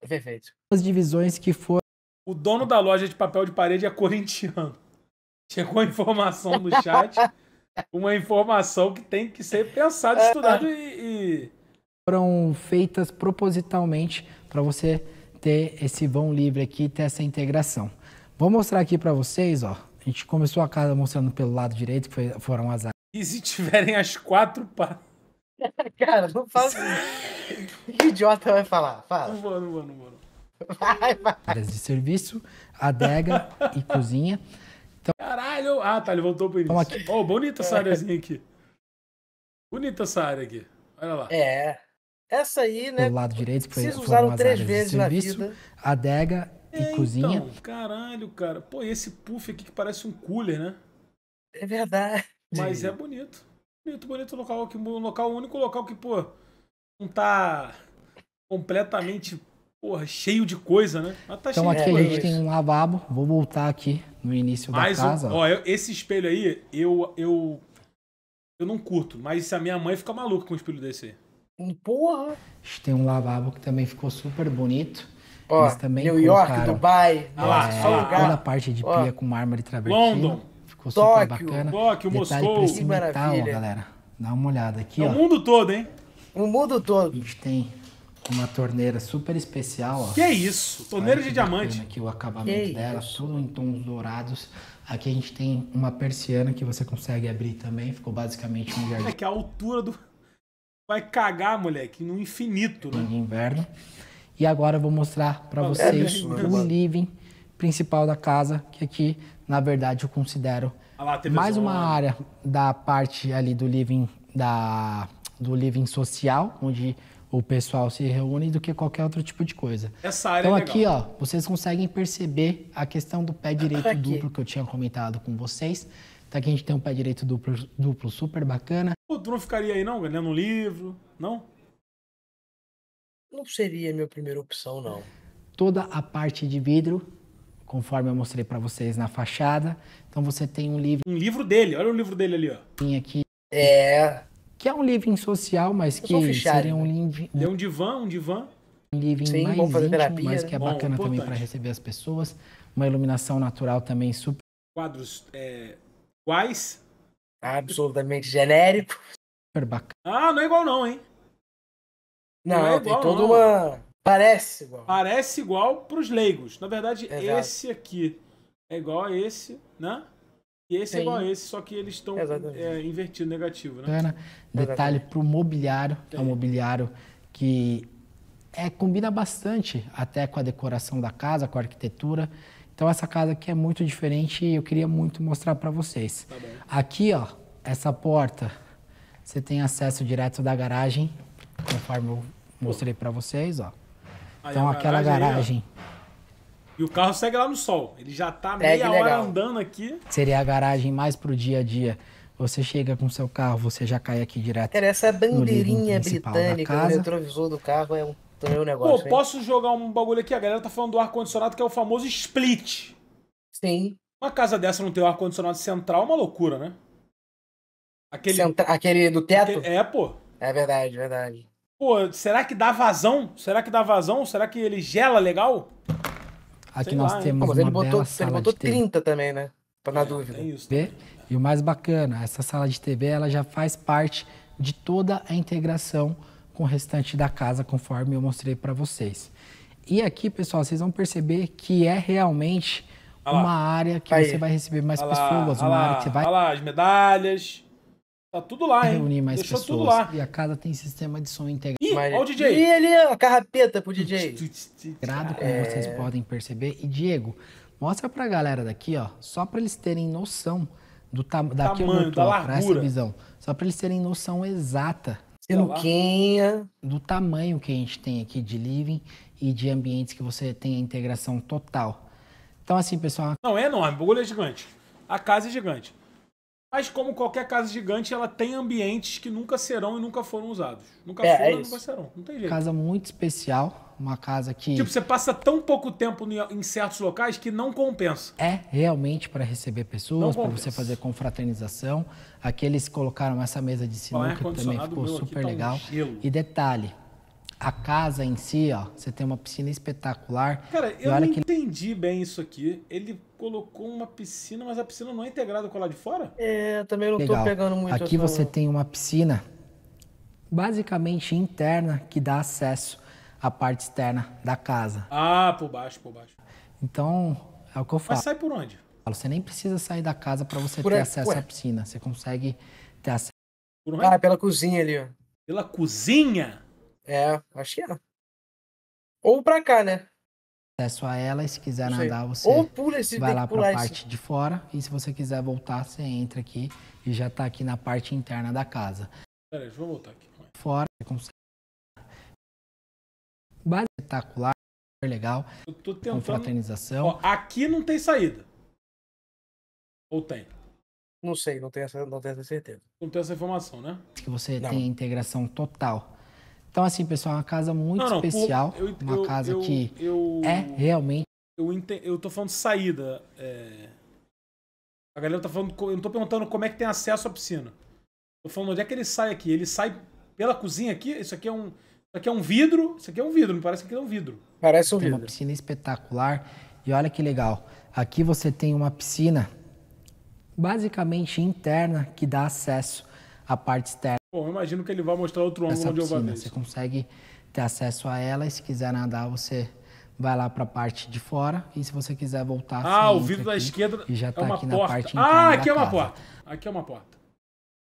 Perfeito. As divisões que foram. O dono da loja de papel de parede é corintiano. [LAUGHS] Chegou a informação no chat. [LAUGHS] uma informação que tem que ser pensada, estudada e, e. Foram feitas propositalmente para você ter esse vão livre aqui, ter essa integração. Vou mostrar aqui para vocês, ó. A gente começou a casa mostrando pelo lado direito, que foi, foram as E se tiverem as quatro pá. [LAUGHS] Cara, não fala isso. Assim. [LAUGHS] que idiota vai falar? Fala. Não vou, não vou, não vou. Vai, vai. Áreas de serviço, adega e [LAUGHS] cozinha. Então... Caralho! Ah, tá, ele voltou pro início. aqui... oh, bonita essa áreazinha aqui. Bonita essa área aqui. Olha lá. É. Essa aí, né? Do lado direito foi foram as três vezes serviço, na vida. Adega é, e cozinha. Então, caralho, cara. Pô, esse puff aqui que parece um cooler, né? É verdade. Mas é bonito. Bonito, bonito local aqui. Um local, o único local que, pô, não tá completamente, porra, cheio de coisa, né? Mas tá então cheio aqui de a gente tem um lavabo. Vou voltar aqui no início mas da casa. Um, ó, esse espelho aí, eu, eu, eu não curto. Mas a minha mãe fica maluca com um espelho desse aí. Porra! A gente tem um lavabo que também ficou super bonito. Ó, Eles também New York, Dubai, é, lá, toda a parte de pia ó, com mármore travertino. London, ficou super Tóquio, bacana. Tóquio, Detalhe Moscou. Preço que metal, maravilha. galera. Dá uma olhada aqui, é ó. O mundo todo, hein? O mundo todo. A gente tem uma torneira super especial, ó. Que é isso? Torneira Olha de diamante. Aqui o acabamento que dela, isso? tudo em tons dourados. Aqui a gente tem uma persiana que você consegue abrir também. Ficou basicamente um jardim. Olha é que a altura do... Vai cagar, moleque, no infinito, né? inverno. E agora eu vou mostrar para vocês é o living principal da casa, que aqui, na verdade, eu considero ah lá, mais uma área da parte ali do living da do living social, onde o pessoal se reúne do que qualquer outro tipo de coisa. Essa área é então é aqui, ó, vocês conseguem perceber a questão do pé direito aqui. duplo que eu tinha comentado com vocês. Tá aqui a gente tem um pé direito duplo, duplo super bacana. Pô, tu não ficaria aí não, ganhando um livro, não? não seria a minha primeira opção, não. Toda a parte de vidro, conforme eu mostrei para vocês na fachada. Então você tem um livro. Um livro dele, olha o livro dele ali, ó. Tem aqui. É. Que é um living social, mas eu que seria um né? living. É um divã, um divã. Um living Sim, mais íntimo, terapia, mas né? que é bom, bacana importante. também para receber as pessoas. Uma iluminação natural também super. Quadros é, quais? Absolutamente genérico. Super bacana. Ah, não é igual não, hein? Não, não é igual, tem toda não. uma. Parece igual. Parece igual pros leigos. Na verdade, Exato. esse aqui é igual a esse, né? E esse é igual a esse, só que eles estão é, invertido negativo, né? Bacana. Detalhe para o mobiliário, Tem. é um mobiliário que é, combina bastante até com a decoração da casa, com a arquitetura. Então essa casa aqui é muito diferente e eu queria muito mostrar para vocês. Tá aqui, ó, essa porta, você tem acesso direto da garagem Conforme eu mostrei para vocês, ó. Aí então aquela garagem. e o carro segue lá no sol. Ele já tá meia hora andando aqui. Seria a garagem mais pro dia a dia. Você chega com seu carro, você já cai aqui direto. Cara, essa bandeirinha britânica no retrovisor do carro é um, é negócio. Pô, hein? posso jogar um bagulho aqui? A galera tá falando do ar-condicionado que é o famoso split. Sim. Uma casa dessa não ter um ar-condicionado central é uma loucura, né? Aquele... Centra... Aquele do teto? Aquele... É, pô. É verdade, verdade. Pô, será que dá vazão? Será que dá vazão? Será que ele gela legal? Aqui Sei nós lá, temos. Ah, uma ele botou, sala ele botou 30 também, né? Pra na é, dúvida. É isso. E o mais bacana, essa sala de TV ela já faz parte de toda a integração com o restante da casa, conforme eu mostrei para vocês. E aqui, pessoal, vocês vão perceber que é realmente uma área que Aí. você vai receber mais Olha pessoas, lá. uma Olha área que você vai... Olha lá, as medalhas. Tá tudo lá, hein? Reunir mais Deixou pessoas. tudo lá. E a casa tem sistema de som integrado. Ih, Mas... ó o DJ. Ih, ali, é a carrapeta pro DJ. Grado, como é... vocês podem perceber. E, Diego, mostra pra galera daqui, ó, só pra eles terem noção do ta... daqui tamanho, da largura. Essa visão. Só pra eles terem noção exata. Sinuquinha. Do tamanho que a gente tem aqui de living e de ambientes que você tem a integração total. Então, assim, pessoal... Não, é enorme. O bagulho é gigante. A casa é gigante. Mas como qualquer casa gigante, ela tem ambientes que nunca serão e nunca foram usados. Nunca é, foram é e nunca serão. Não tem jeito. Casa muito especial, uma casa que... Tipo, você passa tão pouco tempo em certos locais que não compensa. É, realmente, para receber pessoas, para você fazer confraternização. Aqui eles colocaram essa mesa de sinuca, que também ficou super tá legal. e detalhe, a casa em si, ó, você tem uma piscina espetacular. Cara, eu não que... entendi bem isso aqui. Ele colocou uma piscina, mas a piscina não é integrada com lá de fora? É, também não Legal. tô pegando muito. Aqui essa... você tem uma piscina basicamente interna que dá acesso à parte externa da casa. Ah, por baixo, por baixo. Então, é o que eu falo. Mas sai por onde? Você nem precisa sair da casa para você por ter aí? acesso Ué? à piscina. Você consegue ter acesso. Ah, pela cozinha ali, ó. Pela cozinha? É, acho que é. Ou pra cá, né? É só ela, e se quiser nadar, você Ou pula esse vai lá pra parte esse... de fora. E se você quiser voltar, você entra aqui e já tá aqui na parte interna da casa. Peraí, deixa eu voltar aqui. Fora, você consegue. Base espetacular, legal. Eu tô tentando. Ó, aqui não tem saída. Ou tem? Não sei, não tenho essa, não tenho essa certeza. Não tenho essa informação, né? Que você não. tem a integração total então, assim, pessoal, é uma casa muito não, não, especial. Por, eu, uma eu, casa eu, que é realmente. Eu, ente, eu tô falando saída. É... A galera tá falando. Eu não tô perguntando como é que tem acesso à piscina. Tô falando onde é que ele sai aqui. Ele sai pela cozinha aqui. Isso aqui é um. Isso aqui é um vidro. Isso aqui é um vidro. Me parece que é um vidro. Parece um tem vidro. Uma piscina espetacular. E olha que legal. Aqui você tem uma piscina basicamente interna que dá acesso à parte externa. Bom, imagino que ele vai mostrar outro ângulo onde eu vou Você consegue ter acesso a ela e se quiser nadar, você vai lá para a parte de fora e se você quiser voltar... Ah, o vidro da esquerda e já é tá uma aqui porta. Na parte ah, aqui é uma casa. porta. Aqui é uma porta.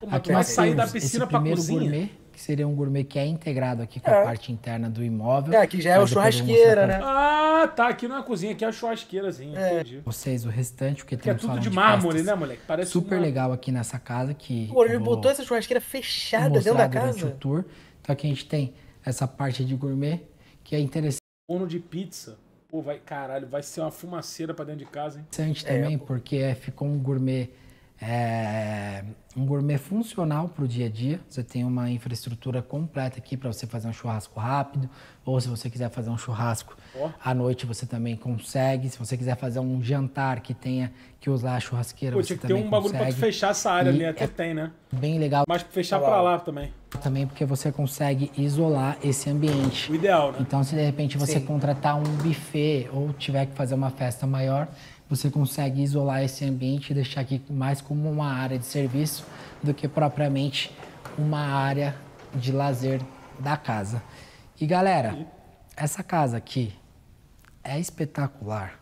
Pô, mas aqui vai é sair da piscina para cozinha? Gourmet, que seria um gourmet que é integrado aqui com é. a parte interna do imóvel. É, que já é o churrasqueira, né? Ah, tá. Aqui não é cozinha, aqui é a churrasqueirazinha. É. Entendi. Vocês, o restante, o que tem é um tudo de, de mármore, né, moleque? Parece super uma... legal aqui nessa casa que. Pô, ele botou essa churrasqueira fechada dentro da casa. O tour. Então aqui a gente tem essa parte de gourmet que é interessante. Dono de pizza. Pô, vai, caralho, vai ser uma fumaceira pra dentro de casa, hein? Interessante é, também, pô. porque é, ficou um gourmet é, um gourmet funcional para o dia a dia. Você tem uma infraestrutura completa aqui para você fazer um churrasco rápido, ou se você quiser fazer um churrasco oh. à noite, você também consegue. Se você quiser fazer um jantar que tenha que usar a churrasqueira, Pô, você também consegue. Tinha que ter um bagulho para fechar essa área e ali, até é tem, né? Bem legal. Mas fechar para lá também também porque você consegue isolar esse ambiente. O ideal, né? Então, se de repente você Sim. contratar um buffet ou tiver que fazer uma festa maior, você consegue isolar esse ambiente e deixar aqui mais como uma área de serviço do que propriamente uma área de lazer da casa. E galera, essa casa aqui é espetacular.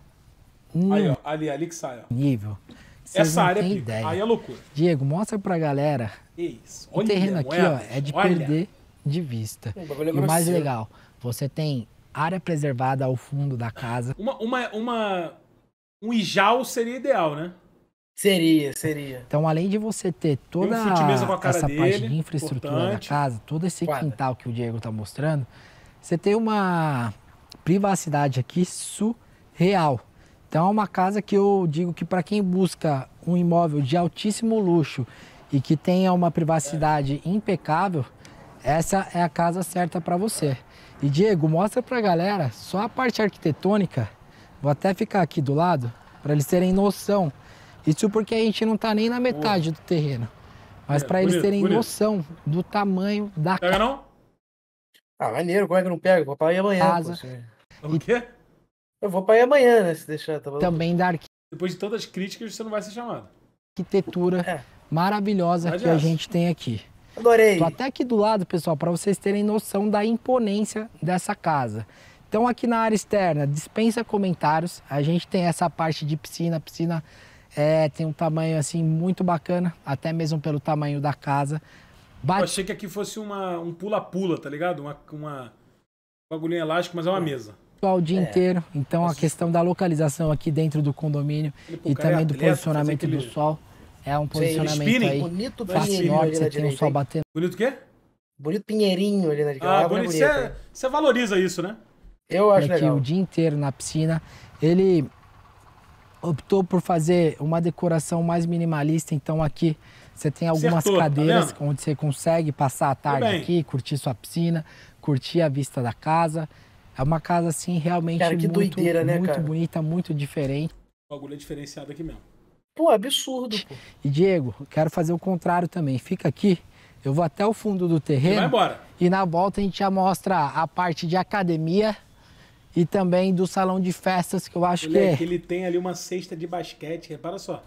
Olha, aí, ó, ali, ali que sai. Ó. Nível. Vocês essa área aqui, ideia. aí é loucura. Diego, mostra pra galera. Isso. Olha, o terreno aqui ó, é de olha. perder de vista. O é e o mais legal, você tem área preservada ao fundo da casa. Uma, uma, uma um Ijal seria ideal, né? Seria, seria. Então, além de você ter toda um essa dele, parte de infraestrutura da casa, todo esse Quadra. quintal que o Diego está mostrando, você tem uma privacidade aqui surreal. Então, é uma casa que eu digo que para quem busca um imóvel de altíssimo luxo e que tenha uma privacidade é. impecável, essa é a casa certa para você. E Diego, mostra para a galera só a parte arquitetônica Vou até ficar aqui do lado para eles terem noção. Isso porque a gente não está nem na metade do terreno. Mas é, para eles terem bonito. noção do tamanho da Pega não? Ah, maneiro, como é que não pega? Vou para aí amanhã. Casa. Pô, o quê? Eu vou para aí amanhã, né? Se deixar. Tá Também da arquitetura. Depois de todas as críticas, você não vai ser chamado. Arquitetura é. maravilhosa que a gente tem aqui. Adorei. Tô até aqui do lado, pessoal, para vocês terem noção da imponência dessa casa. Então, aqui na área externa, dispensa comentários. A gente tem essa parte de piscina. A piscina é, tem um tamanho assim muito bacana, até mesmo pelo tamanho da casa. Bate... Eu achei que aqui fosse uma, um pula-pula, tá ligado? Uma, uma bagulhinha elástico, mas é uma é. mesa. O dia é. inteiro. Então, Nossa. a questão da localização aqui dentro do condomínio pô, e também é do posicionamento do sol. É um posicionamento Sim, aí. Bonito Pinheirinho norte, né, você tem um sol batendo. Bonito o quê? Bonito Pinheirinho ali na direita. Ah, é bonito. Você é, né? valoriza isso, né? Eu acho legal. que o dia inteiro na piscina. Ele optou por fazer uma decoração mais minimalista, então aqui você tem algumas Acertou, tá cadeiras tá onde você consegue passar a tarde aqui, curtir sua piscina, curtir a vista da casa. É uma casa assim realmente cara, muito, doideira, né, muito bonita, muito diferente. O bagulho é diferenciado aqui mesmo. Pô, absurdo. Pô. E Diego, quero fazer o contrário também. Fica aqui, eu vou até o fundo do terreno. E vai embora. E na volta a gente já mostra a parte de academia e também do salão de festas, que eu acho que é. ele tem ali uma cesta de basquete, repara só.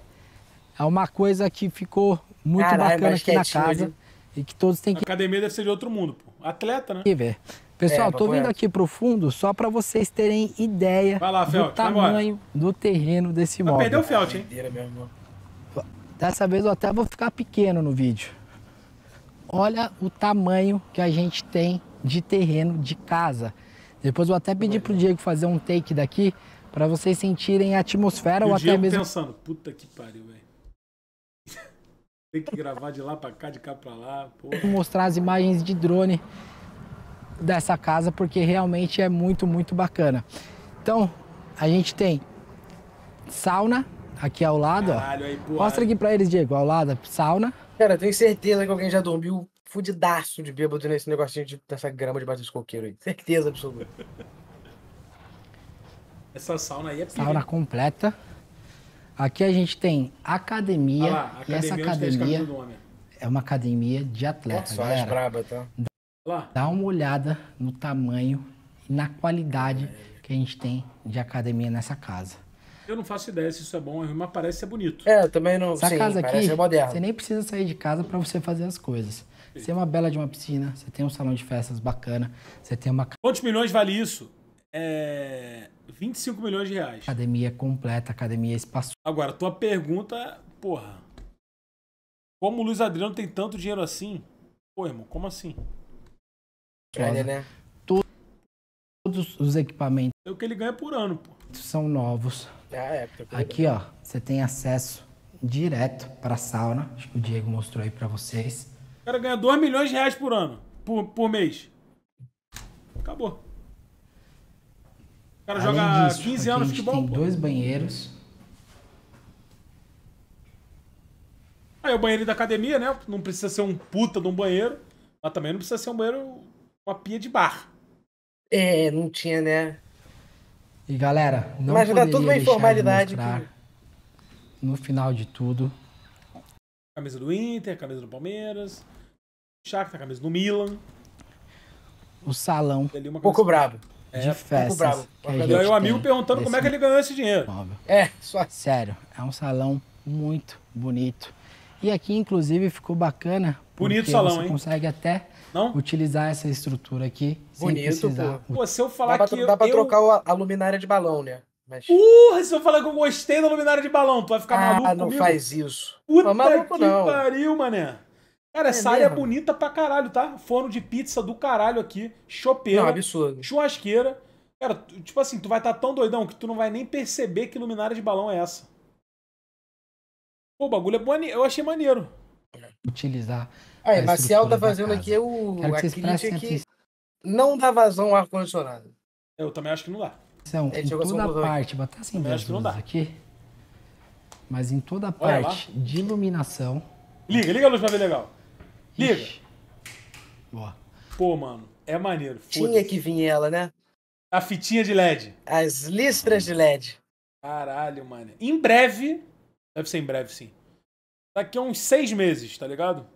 É uma coisa que ficou muito Caralho, bacana aqui na casa. Hoje. E que todos têm que. A academia deve ser de outro mundo, pô. Atleta, né? E ver. Pessoal, é, tô vindo aqui pro fundo só para vocês terem ideia lá, Felt, do tamanho do terreno desse imóvel. Perdeu o Felt, hein? Dessa vez eu até vou ficar pequeno no vídeo. Olha o tamanho que a gente tem de terreno de casa. Depois vou até pedir pro né? Diego fazer um take daqui para vocês sentirem a atmosfera e ou até mesmo. pensando, puta que pariu, velho. [LAUGHS] Tem que gravar de lá para cá, de cá para lá. Porra. Vou mostrar as imagens de drone dessa casa porque realmente é muito, muito bacana. Então, a gente tem sauna aqui ao lado, Caralho, ó. Aí, Mostra aqui para eles, Diego, ao lado, sauna. Cara, eu tenho certeza que alguém já dormiu fudidaço de bêbado nesse negocinho de, dessa grama de bater coqueiro aí. Certeza absoluta. [LAUGHS] Essa sauna aí é pica. Sauna completa. Aqui a gente tem academia. Ah lá, academia e essa academia é uma academia de atleta. Nossa, galera. Braba, tá? Dá, uma olhada no tamanho e na qualidade é. que a gente tem de academia nessa casa. Eu não faço ideia se isso é bom, mas parece ser bonito. É, eu também não. Essa Sim, casa aqui, você nem precisa sair de casa para você fazer as coisas. Você é uma bela de uma piscina, você tem um salão de festas bacana, você tem uma. Quantos milhões vale isso? É. 25 milhões de reais. Academia completa, academia é espaçosa. Agora, tua pergunta, porra. Como o Luiz Adriano tem tanto dinheiro assim? Pô, irmão, como assim? Grande, né? Todos, os equipamentos. É o que ele ganha por ano, pô. São novos. Ah, é, Aqui, ó, você tem acesso direto para sauna. Acho que o Diego mostrou aí para vocês. O cara ganha 2 milhões de reais por ano, por, por mês. Acabou. O cara Além joga disso, 15 anos de futebol. Tem pô. dois banheiros. Aí o banheiro da academia, né? Não precisa ser um puta de um banheiro, mas também não precisa ser um banheiro uma pia de bar. É, não tinha, né? E galera, não mas poderia tudo uma informalidade de mostrar, que... no final de tudo, Camisa do Inter, camisa do Palmeiras. Shakhtar, camisa do Milan. O salão. É um pouco brabo. É, de festas. Bravo. E aí o amigo perguntando como é que ele ganhou esse dinheiro. Móvel. É, só. Sério, é um salão muito bonito. E aqui, inclusive, ficou bacana. Bonito salão, você hein? consegue até Não? utilizar essa estrutura aqui. Bonito, sem precisar. pô. pô se eu falar dá que. Pra, eu, dá pra eu... trocar a luminária de balão, né? Mas... Porra, se eu falar que eu gostei da luminária de balão, tu vai ficar ah, maluco? Ah, não faz isso. Puta que não. pariu, mané. Cara, é essa mesmo? área é bonita pra caralho, tá? Forno de pizza do caralho aqui, chopeira, não, absurdo. churrasqueira. Cara, tipo assim, tu vai estar tá tão doidão que tu não vai nem perceber que luminária de balão é essa. Pô, o bagulho é bonito. Eu achei maneiro. Utilizar. Aí, Marcial tá fazendo aqui o, a crítica que não dá vazão ao ar-condicionado. Eu também acho que não dá. São, em toda a parte, botar assim mesmo aqui. Mas em toda a parte de iluminação. Liga, liga a luz pra ver legal. Liga. Ixi. Boa. Pô, mano, é maneiro. Tinha que vir ela, né? A fitinha de LED. As listras de LED. Caralho, mano. Em breve. Deve ser em breve, sim. Daqui a uns seis meses, tá ligado?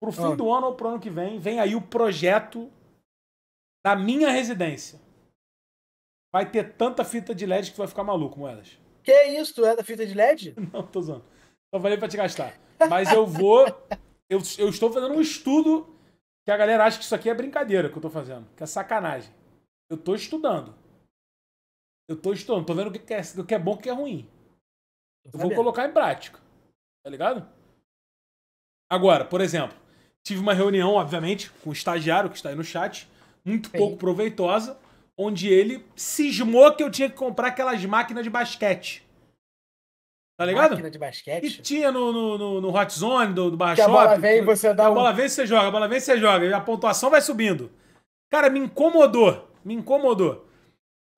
Pro fim oh. do ano ou pro ano que vem, vem aí o projeto da minha residência. Vai ter tanta fita de LED que tu vai ficar maluco, Moedas. Que isso? Tu é da fita de LED? [LAUGHS] Não, tô usando. Só falei pra te gastar. Mas eu vou. eu, eu estou fazendo um estudo que a galera acha que isso aqui é brincadeira que eu tô fazendo, que é sacanagem. Eu tô estudando. Eu tô estudando, tô vendo o que é, o que é bom e o que é ruim. Eu vou colocar em prática. Tá ligado? Agora, por exemplo, tive uma reunião, obviamente, com o um estagiário que está aí no chat, muito pouco proveitosa onde ele cismou que eu tinha que comprar aquelas máquinas de basquete. Tá ligado? Máquina de basquete. E tinha no, no, no, no Hot Zone, do, do Barra Shopping. A bola vem e você dá um... bola vem e você joga, a bola vem e você joga. E a pontuação vai subindo. Cara, me incomodou. Me incomodou.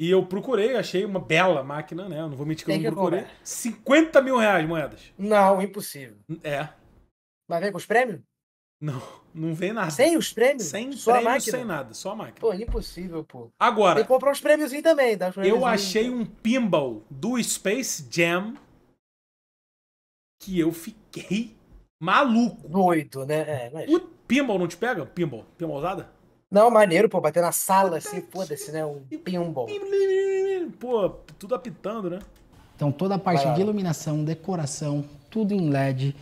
E eu procurei, achei uma bela máquina, né? Eu não vou mentir que Tem eu não que procurei. Comprar. 50 mil reais moedas. Não, impossível. É. Mas vem com os prêmios? Não, não vem nada. Sem os prêmios? Sem só prêmios, a máquina. sem nada, só a máquina. Pô, é impossível, pô. Agora. Tem que comprar uns prêmios também, dá Eu achei um pinball do Space Jam que eu fiquei maluco. Doido, né? É, mas... O pinball não te pega? Pinball? Pinballzada? Não, maneiro, pô, bater na sala assim, foda-se, né? Um pinball. Pô, tudo apitando, né? Então toda a parte de iluminação, decoração, tudo em LED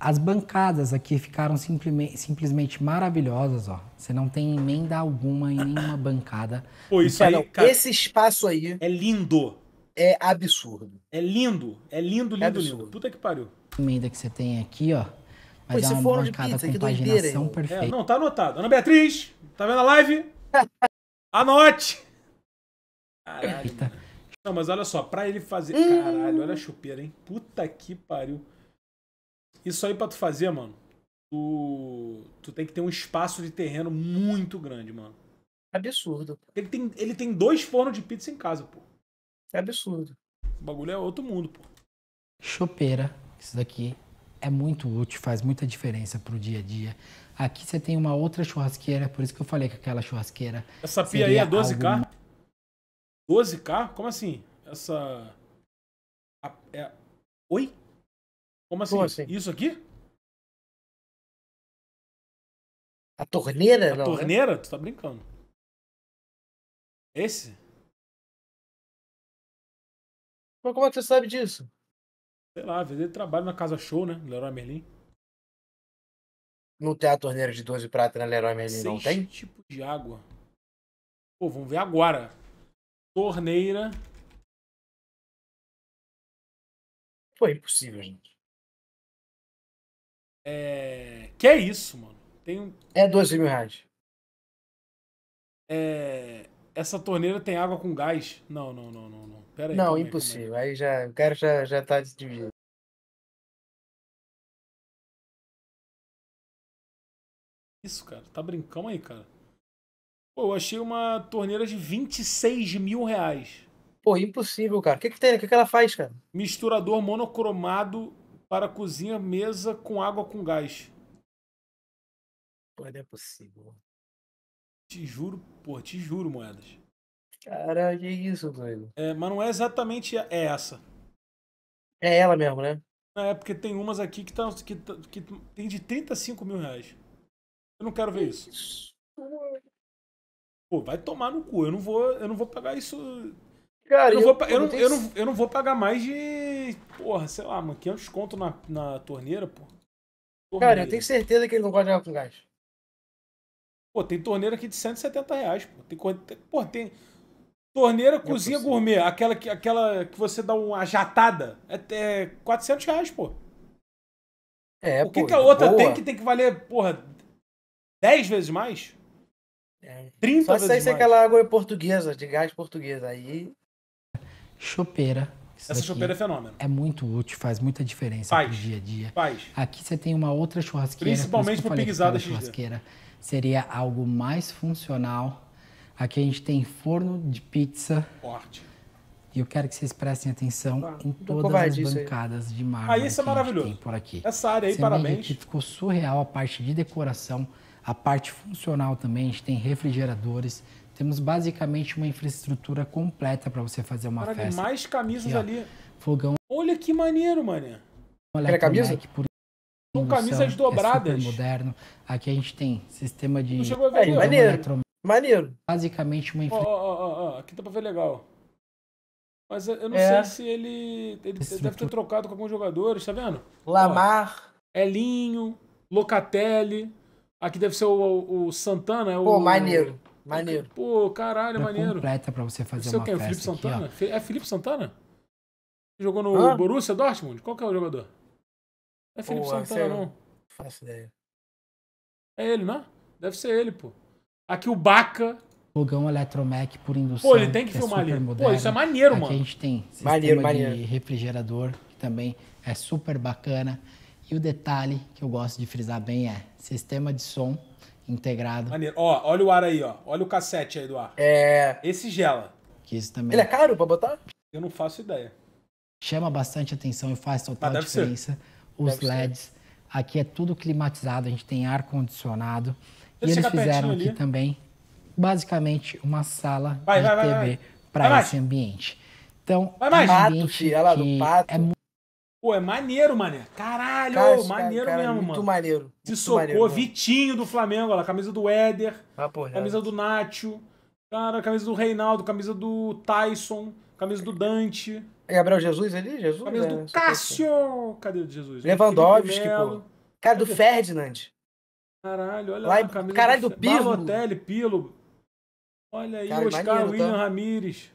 as bancadas aqui ficaram simplime, simplesmente maravilhosas, ó. Você não tem emenda alguma em nenhuma [COUGHS] bancada. Pô, isso então, aí, cara, Esse espaço aí é lindo. É absurdo. É lindo, é lindo, é lindo, é lindo. Puta que pariu. Emenda que você tem aqui, ó. Mas Pô, é uma bancada pizza, com paginação doideira, é, perfeita. É, não, tá anotado. Ana Beatriz, tá vendo a live? [LAUGHS] Anote! Caralho. Não, mas olha só, pra ele fazer... Hum. Caralho, olha a chupeira, hein? Puta que pariu. Isso aí pra tu fazer, mano, tu, tu tem que ter um espaço de terreno muito grande, mano. absurdo. Ele tem, ele tem dois fornos de pizza em casa, pô. É absurdo. O bagulho é outro mundo, pô. Chopeira, isso daqui é muito útil, faz muita diferença pro dia a dia. Aqui você tem uma outra churrasqueira, por isso que eu falei que aquela churrasqueira. Essa pia aí é 12K? Algum... 12K? Como assim? Essa. A... É... Oi? Como assim? Como assim? Isso aqui? A torneira? A não, né? torneira? Né? Tu tá brincando. Esse? Mas como é que você sabe disso? Sei lá, ele trabalha na casa show, né? Leroy Merlin. Não tem a torneira de 12 prata na Leroy Merlin, Seis não tem? tipo de água. Pô, vamos ver agora. Torneira. Pô, é impossível, gente. É... Que é isso, mano. Tem um... É 12 mil reais. É... Essa torneira tem água com gás? Não, não, não, não. Não, Pera aí, não também, impossível. Aí já, o cara já, já tá dividido. Isso, cara. Tá brincando aí, cara. Pô, eu achei uma torneira de 26 mil reais. Pô, impossível, cara. O que, que tem? O que, que ela faz, cara? Misturador monocromado para a cozinha mesa com água com gás. Pô, não é possível. Te juro, pô, te juro, moedas. Caralho, é isso, velho. É, mas não é exatamente é essa. É ela mesmo, né? É, porque tem umas aqui que, tá, que, tá, que tem de 35 mil reais. Eu não quero ver isso. isso. Pô, vai tomar no cu. Eu não vou, eu não vou pagar isso Cara, eu, não vou, eu, eu, não, eu, não, eu não vou pagar mais de. Porra, sei lá, mano, 500 conto na, na torneira, pô. Torneira. Cara, eu tenho certeza que ele não gosta de água com gás. Pô, tem torneira aqui de 170 reais, pô. Tem, pô, tem. Torneira é cozinha gourmet, aquela que, aquela que você dá uma jatada, é, é 400 reais, pô. É, O que, pô, que a outra boa. tem que tem que valer, porra, 10 vezes mais? É. 30 Só vezes mais. Só sei aquela água portuguesa, de gás portuguesa, aí chopeira. Essa chopeira é fenômeno. É muito útil, faz muita diferença no dia a dia. Paz. Aqui você tem uma outra churrasqueira. Principalmente pro pigzada né? churrasqueira. Seria algo mais funcional. Aqui a gente tem forno de pizza. Forte. E eu quero que vocês prestem atenção tá. em todas as bancadas aí. de mármore ah, isso é maravilhoso. por aqui. Essa área aí, Você parabéns. Aqui ficou surreal a parte de decoração, a parte funcional também. A gente tem refrigeradores, temos basicamente uma infraestrutura completa para você fazer uma Caralho, festa. mais camisas aqui, ali. Fogão. Olha que maneiro, mané. Olha camisa? Por São camisas é dobradas. É moderno. Aqui a gente tem sistema de. Não chegou a ver, é, maneiro. Eletro... Maneiro. Basicamente uma infraestrutura. Ó, ó, ó, aqui dá para ver legal. Mas eu não é. sei se ele. Ele deve ter trocado com alguns jogadores, tá vendo? Lamar. Elinho, Locatelli. Aqui deve ser o, o Santana. É Pô, o, maneiro. Maneiro. Pô, caralho, tá maneiro. Completa pra você fazer é uma é festa. Felipe Santana? Aqui, é Felipe Santana? Jogou no Hã? Borussia Dortmund? Qual que é o jogador? É Felipe pô, Santana, não. Faço ideia. É ele, não? Deve ser ele, pô. Aqui o Baca. Fogão Eletromec por indução. Pô, ele tem que, que é filmar é ali. Moderno. Pô, isso é maneiro, Aqui mano. Aqui a gente tem sistema maneiro, maneiro. de refrigerador, que também é super bacana. E o detalhe que eu gosto de frisar bem é sistema de som integrado. Maneiro. Ó, olha o ar aí, ó. Olha o cassete aí do ar. É. Esse gela. Que esse também. Ele é caro pra botar? Eu não faço ideia. Chama bastante atenção e faz total ah, diferença. Ser. Os deve LEDs. Ser. Aqui é tudo climatizado, a gente tem ar condicionado. e eles fizeram aqui ali. também, basicamente, uma sala vai, de vai, TV para esse mais. ambiente. Então, vai mais. É um ambiente Pato, que é muito Pô, é maneiro, mané. Caralho, maneiro cara, é mesmo, muito mano. Muito maneiro. Se socou, Vitinho do Flamengo, olha, camisa do Éder, ah, camisa do Nacho, cara, camisa do Reinaldo, camisa do Tyson, camisa do Dante. É Gabriel Jesus ali? Jesus? Camisa é, do assim. Cássio! Cadê o Jesus? Lewandowski, pô. Cara, do Ferdinand. Caralho, olha lá. lá camisa caralho, do, do Pilo. Balotelli, Pilo. Olha aí, Cara, é Oscar, maneiro, tá? William tá? Ramírez.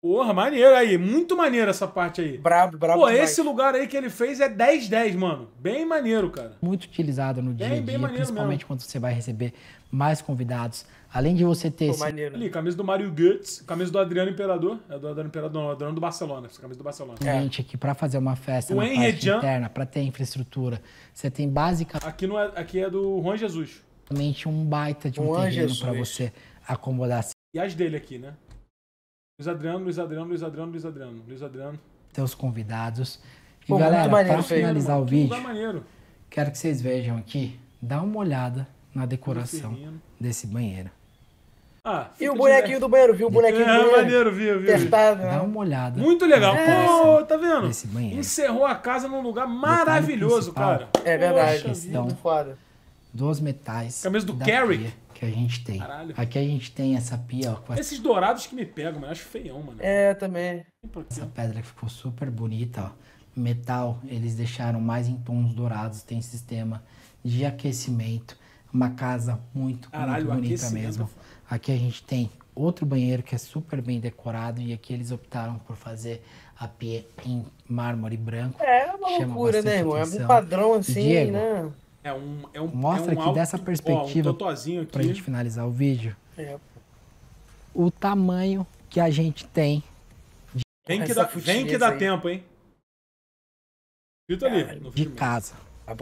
Porra, maneiro aí. Muito maneiro essa parte aí. Brabo, brabo. Pô, demais. esse lugar aí que ele fez é 10-10, mano. Bem maneiro, cara. Muito utilizado no dia a dia, bem principalmente mesmo. quando você vai receber mais convidados. Além de você ter. Pô, esse... maneiro. Ali, camisa do Mario Götze, camisa do Adriano Imperador. É do Adriano Imperador, não, Adriano do Barcelona. Essa camisa do Barcelona. É. Gente, aqui pra fazer uma festa na parte Jean. interna, pra ter infraestrutura, você tem basicamente. Aqui, não é, aqui é do Juan Jesus. Um baita de um o terreno para você acomodar. E as dele aqui, né? Luiz Adriano, Luiz Adriano, Luiz Adriano, Luiz Adriano, Luiz Adriano. Teus convidados. E Pô, galera, para finalizar mano, o vídeo, quero que vocês vejam aqui, dá uma olhada na decoração desse banheiro. Ah, e o bonequinho do banheiro, viu o bonequinho é, do banheiro? É, maneiro, viu, viu. Testado, Dá né? uma olhada. Muito legal. É. Pô, tá vendo? Encerrou a casa num lugar maravilhoso, cara. É verdade. Poxa questão foda. Dois metais. Camisa do Carrick que a gente tem. Caralho. Aqui a gente tem essa pia, ó. Esses dourados que me pegam, mas acho feião, mano. É, também. Essa pedra que ficou super bonita, ó. Metal, eles deixaram mais em tons dourados, tem sistema de aquecimento. Uma casa muito, Caralho, muito bonita é mesmo. Aqui a gente tem outro banheiro que é super bem decorado e aqui eles optaram por fazer a pia em mármore branco. É, uma loucura, né, irmão? É um padrão assim, Diego, né? É um, é um, Mostra é um aqui alto, dessa perspectiva ó, um para a gente finalizar o vídeo. É. O tamanho que a gente tem. De... Vem que, dá, vem que dá tempo, hein? Escrito ali. de casa. Tá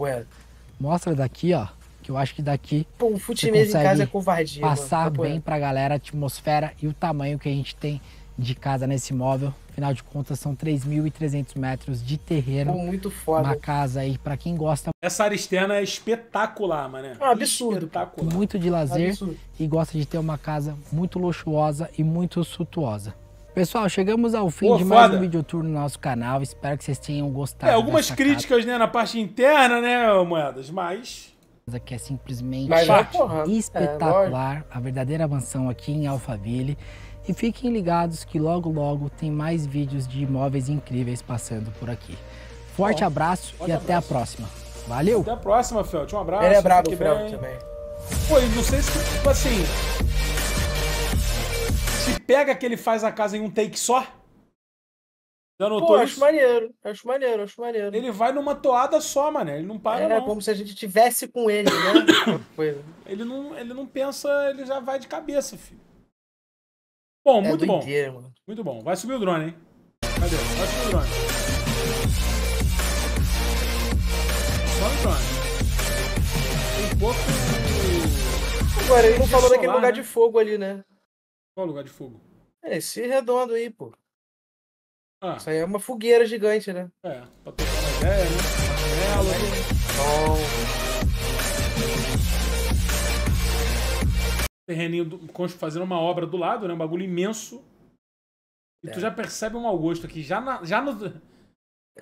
Mostra daqui, ó. Que eu acho que daqui. Pô, um futinês em casa é covardia. Passar mano, tá bem para a galera a atmosfera e o tamanho que a gente tem de casa nesse imóvel. Afinal de contas, são 3.300 metros de terreno. Pô, muito foda. Uma casa aí, para quem gosta. Essa externa é espetacular, mano. É um absurdo. Espetacular. Muito de é lazer absurdo. e gosta de ter uma casa muito luxuosa e muito suntuosa. Pessoal, chegamos ao fim Pô, de mais foda. um vídeo tour no nosso canal. Espero que vocês tenham gostado. É, algumas críticas, casa. né, na parte interna, né, Moedas, mas que é simplesmente Mas, é, espetacular. É, a verdadeira mansão aqui em Alphaville. E fiquem ligados que logo logo tem mais vídeos de imóveis incríveis passando por aqui. Forte Bom, abraço forte e abraço. até a próxima. Valeu! Até a próxima, Felt. Um abraço. Ele é brabo, Felt, também. Pô, e não sei se, tipo assim... Se pega que ele faz a casa em um take só... Já notou Pô, acho maneiro, acho maneiro, acho maneiro. Ele vai numa toada só, mano. Ele não para, é, não. É como se a gente tivesse com ele, né? [COUGHS] ele, não, ele não pensa, ele já vai de cabeça, filho. Bom, é muito bom. Inteiro, muito bom. Vai subir o drone, hein? Cadê? Vai subir o drone. Sobe o drone. Um pouco. de... Agora, ele não falou daquele lugar né? de fogo ali, né? Qual lugar de fogo? É, esse redondo aí, pô. Ah. Isso aí é uma fogueira gigante, né? É, pra tocar uma ideia, né? Uma janela, panela. Sol. terreninho, do, fazendo uma obra do lado, né? Um bagulho imenso. E é. tu já percebe um mau gosto aqui. Já, na, já no.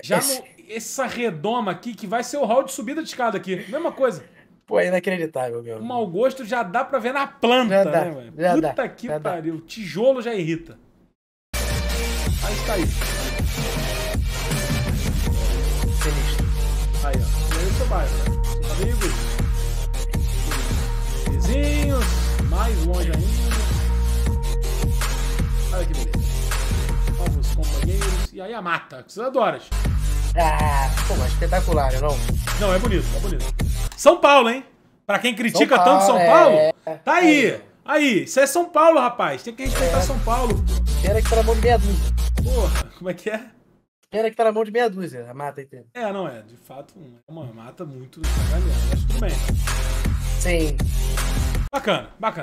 Já Esse... no, essa redoma aqui, que vai ser o hall de subida de escada aqui. Mesma coisa. Pô, é inacreditável, meu. O mau gosto já dá pra ver na planta, já né, dá, né, já Puta dá, que pariu. Dá. Tijolo já irrita. Aí tá aí. Aí, ó. E aí você vai, amigos. Vizinhos mais longe ainda. Olha que beleza. Novos companheiros. E aí a mata. Você adora. Ah, pô, mas espetacular, é não? Não, é bonito, é bonito. São Paulo, hein? Pra quem critica São Paulo, tanto São Paulo, é... tá aí. É. Aí, isso é São Paulo, rapaz. Tem que respeitar é. São Paulo. Pera que tá na mão de meia dúzia. Porra, como é que é? Pera que tá na mão de meia dúzia, a mata inteira. É, não é. De fato, é uma mata muito mas tudo bem. Sim. Bacana, bacana.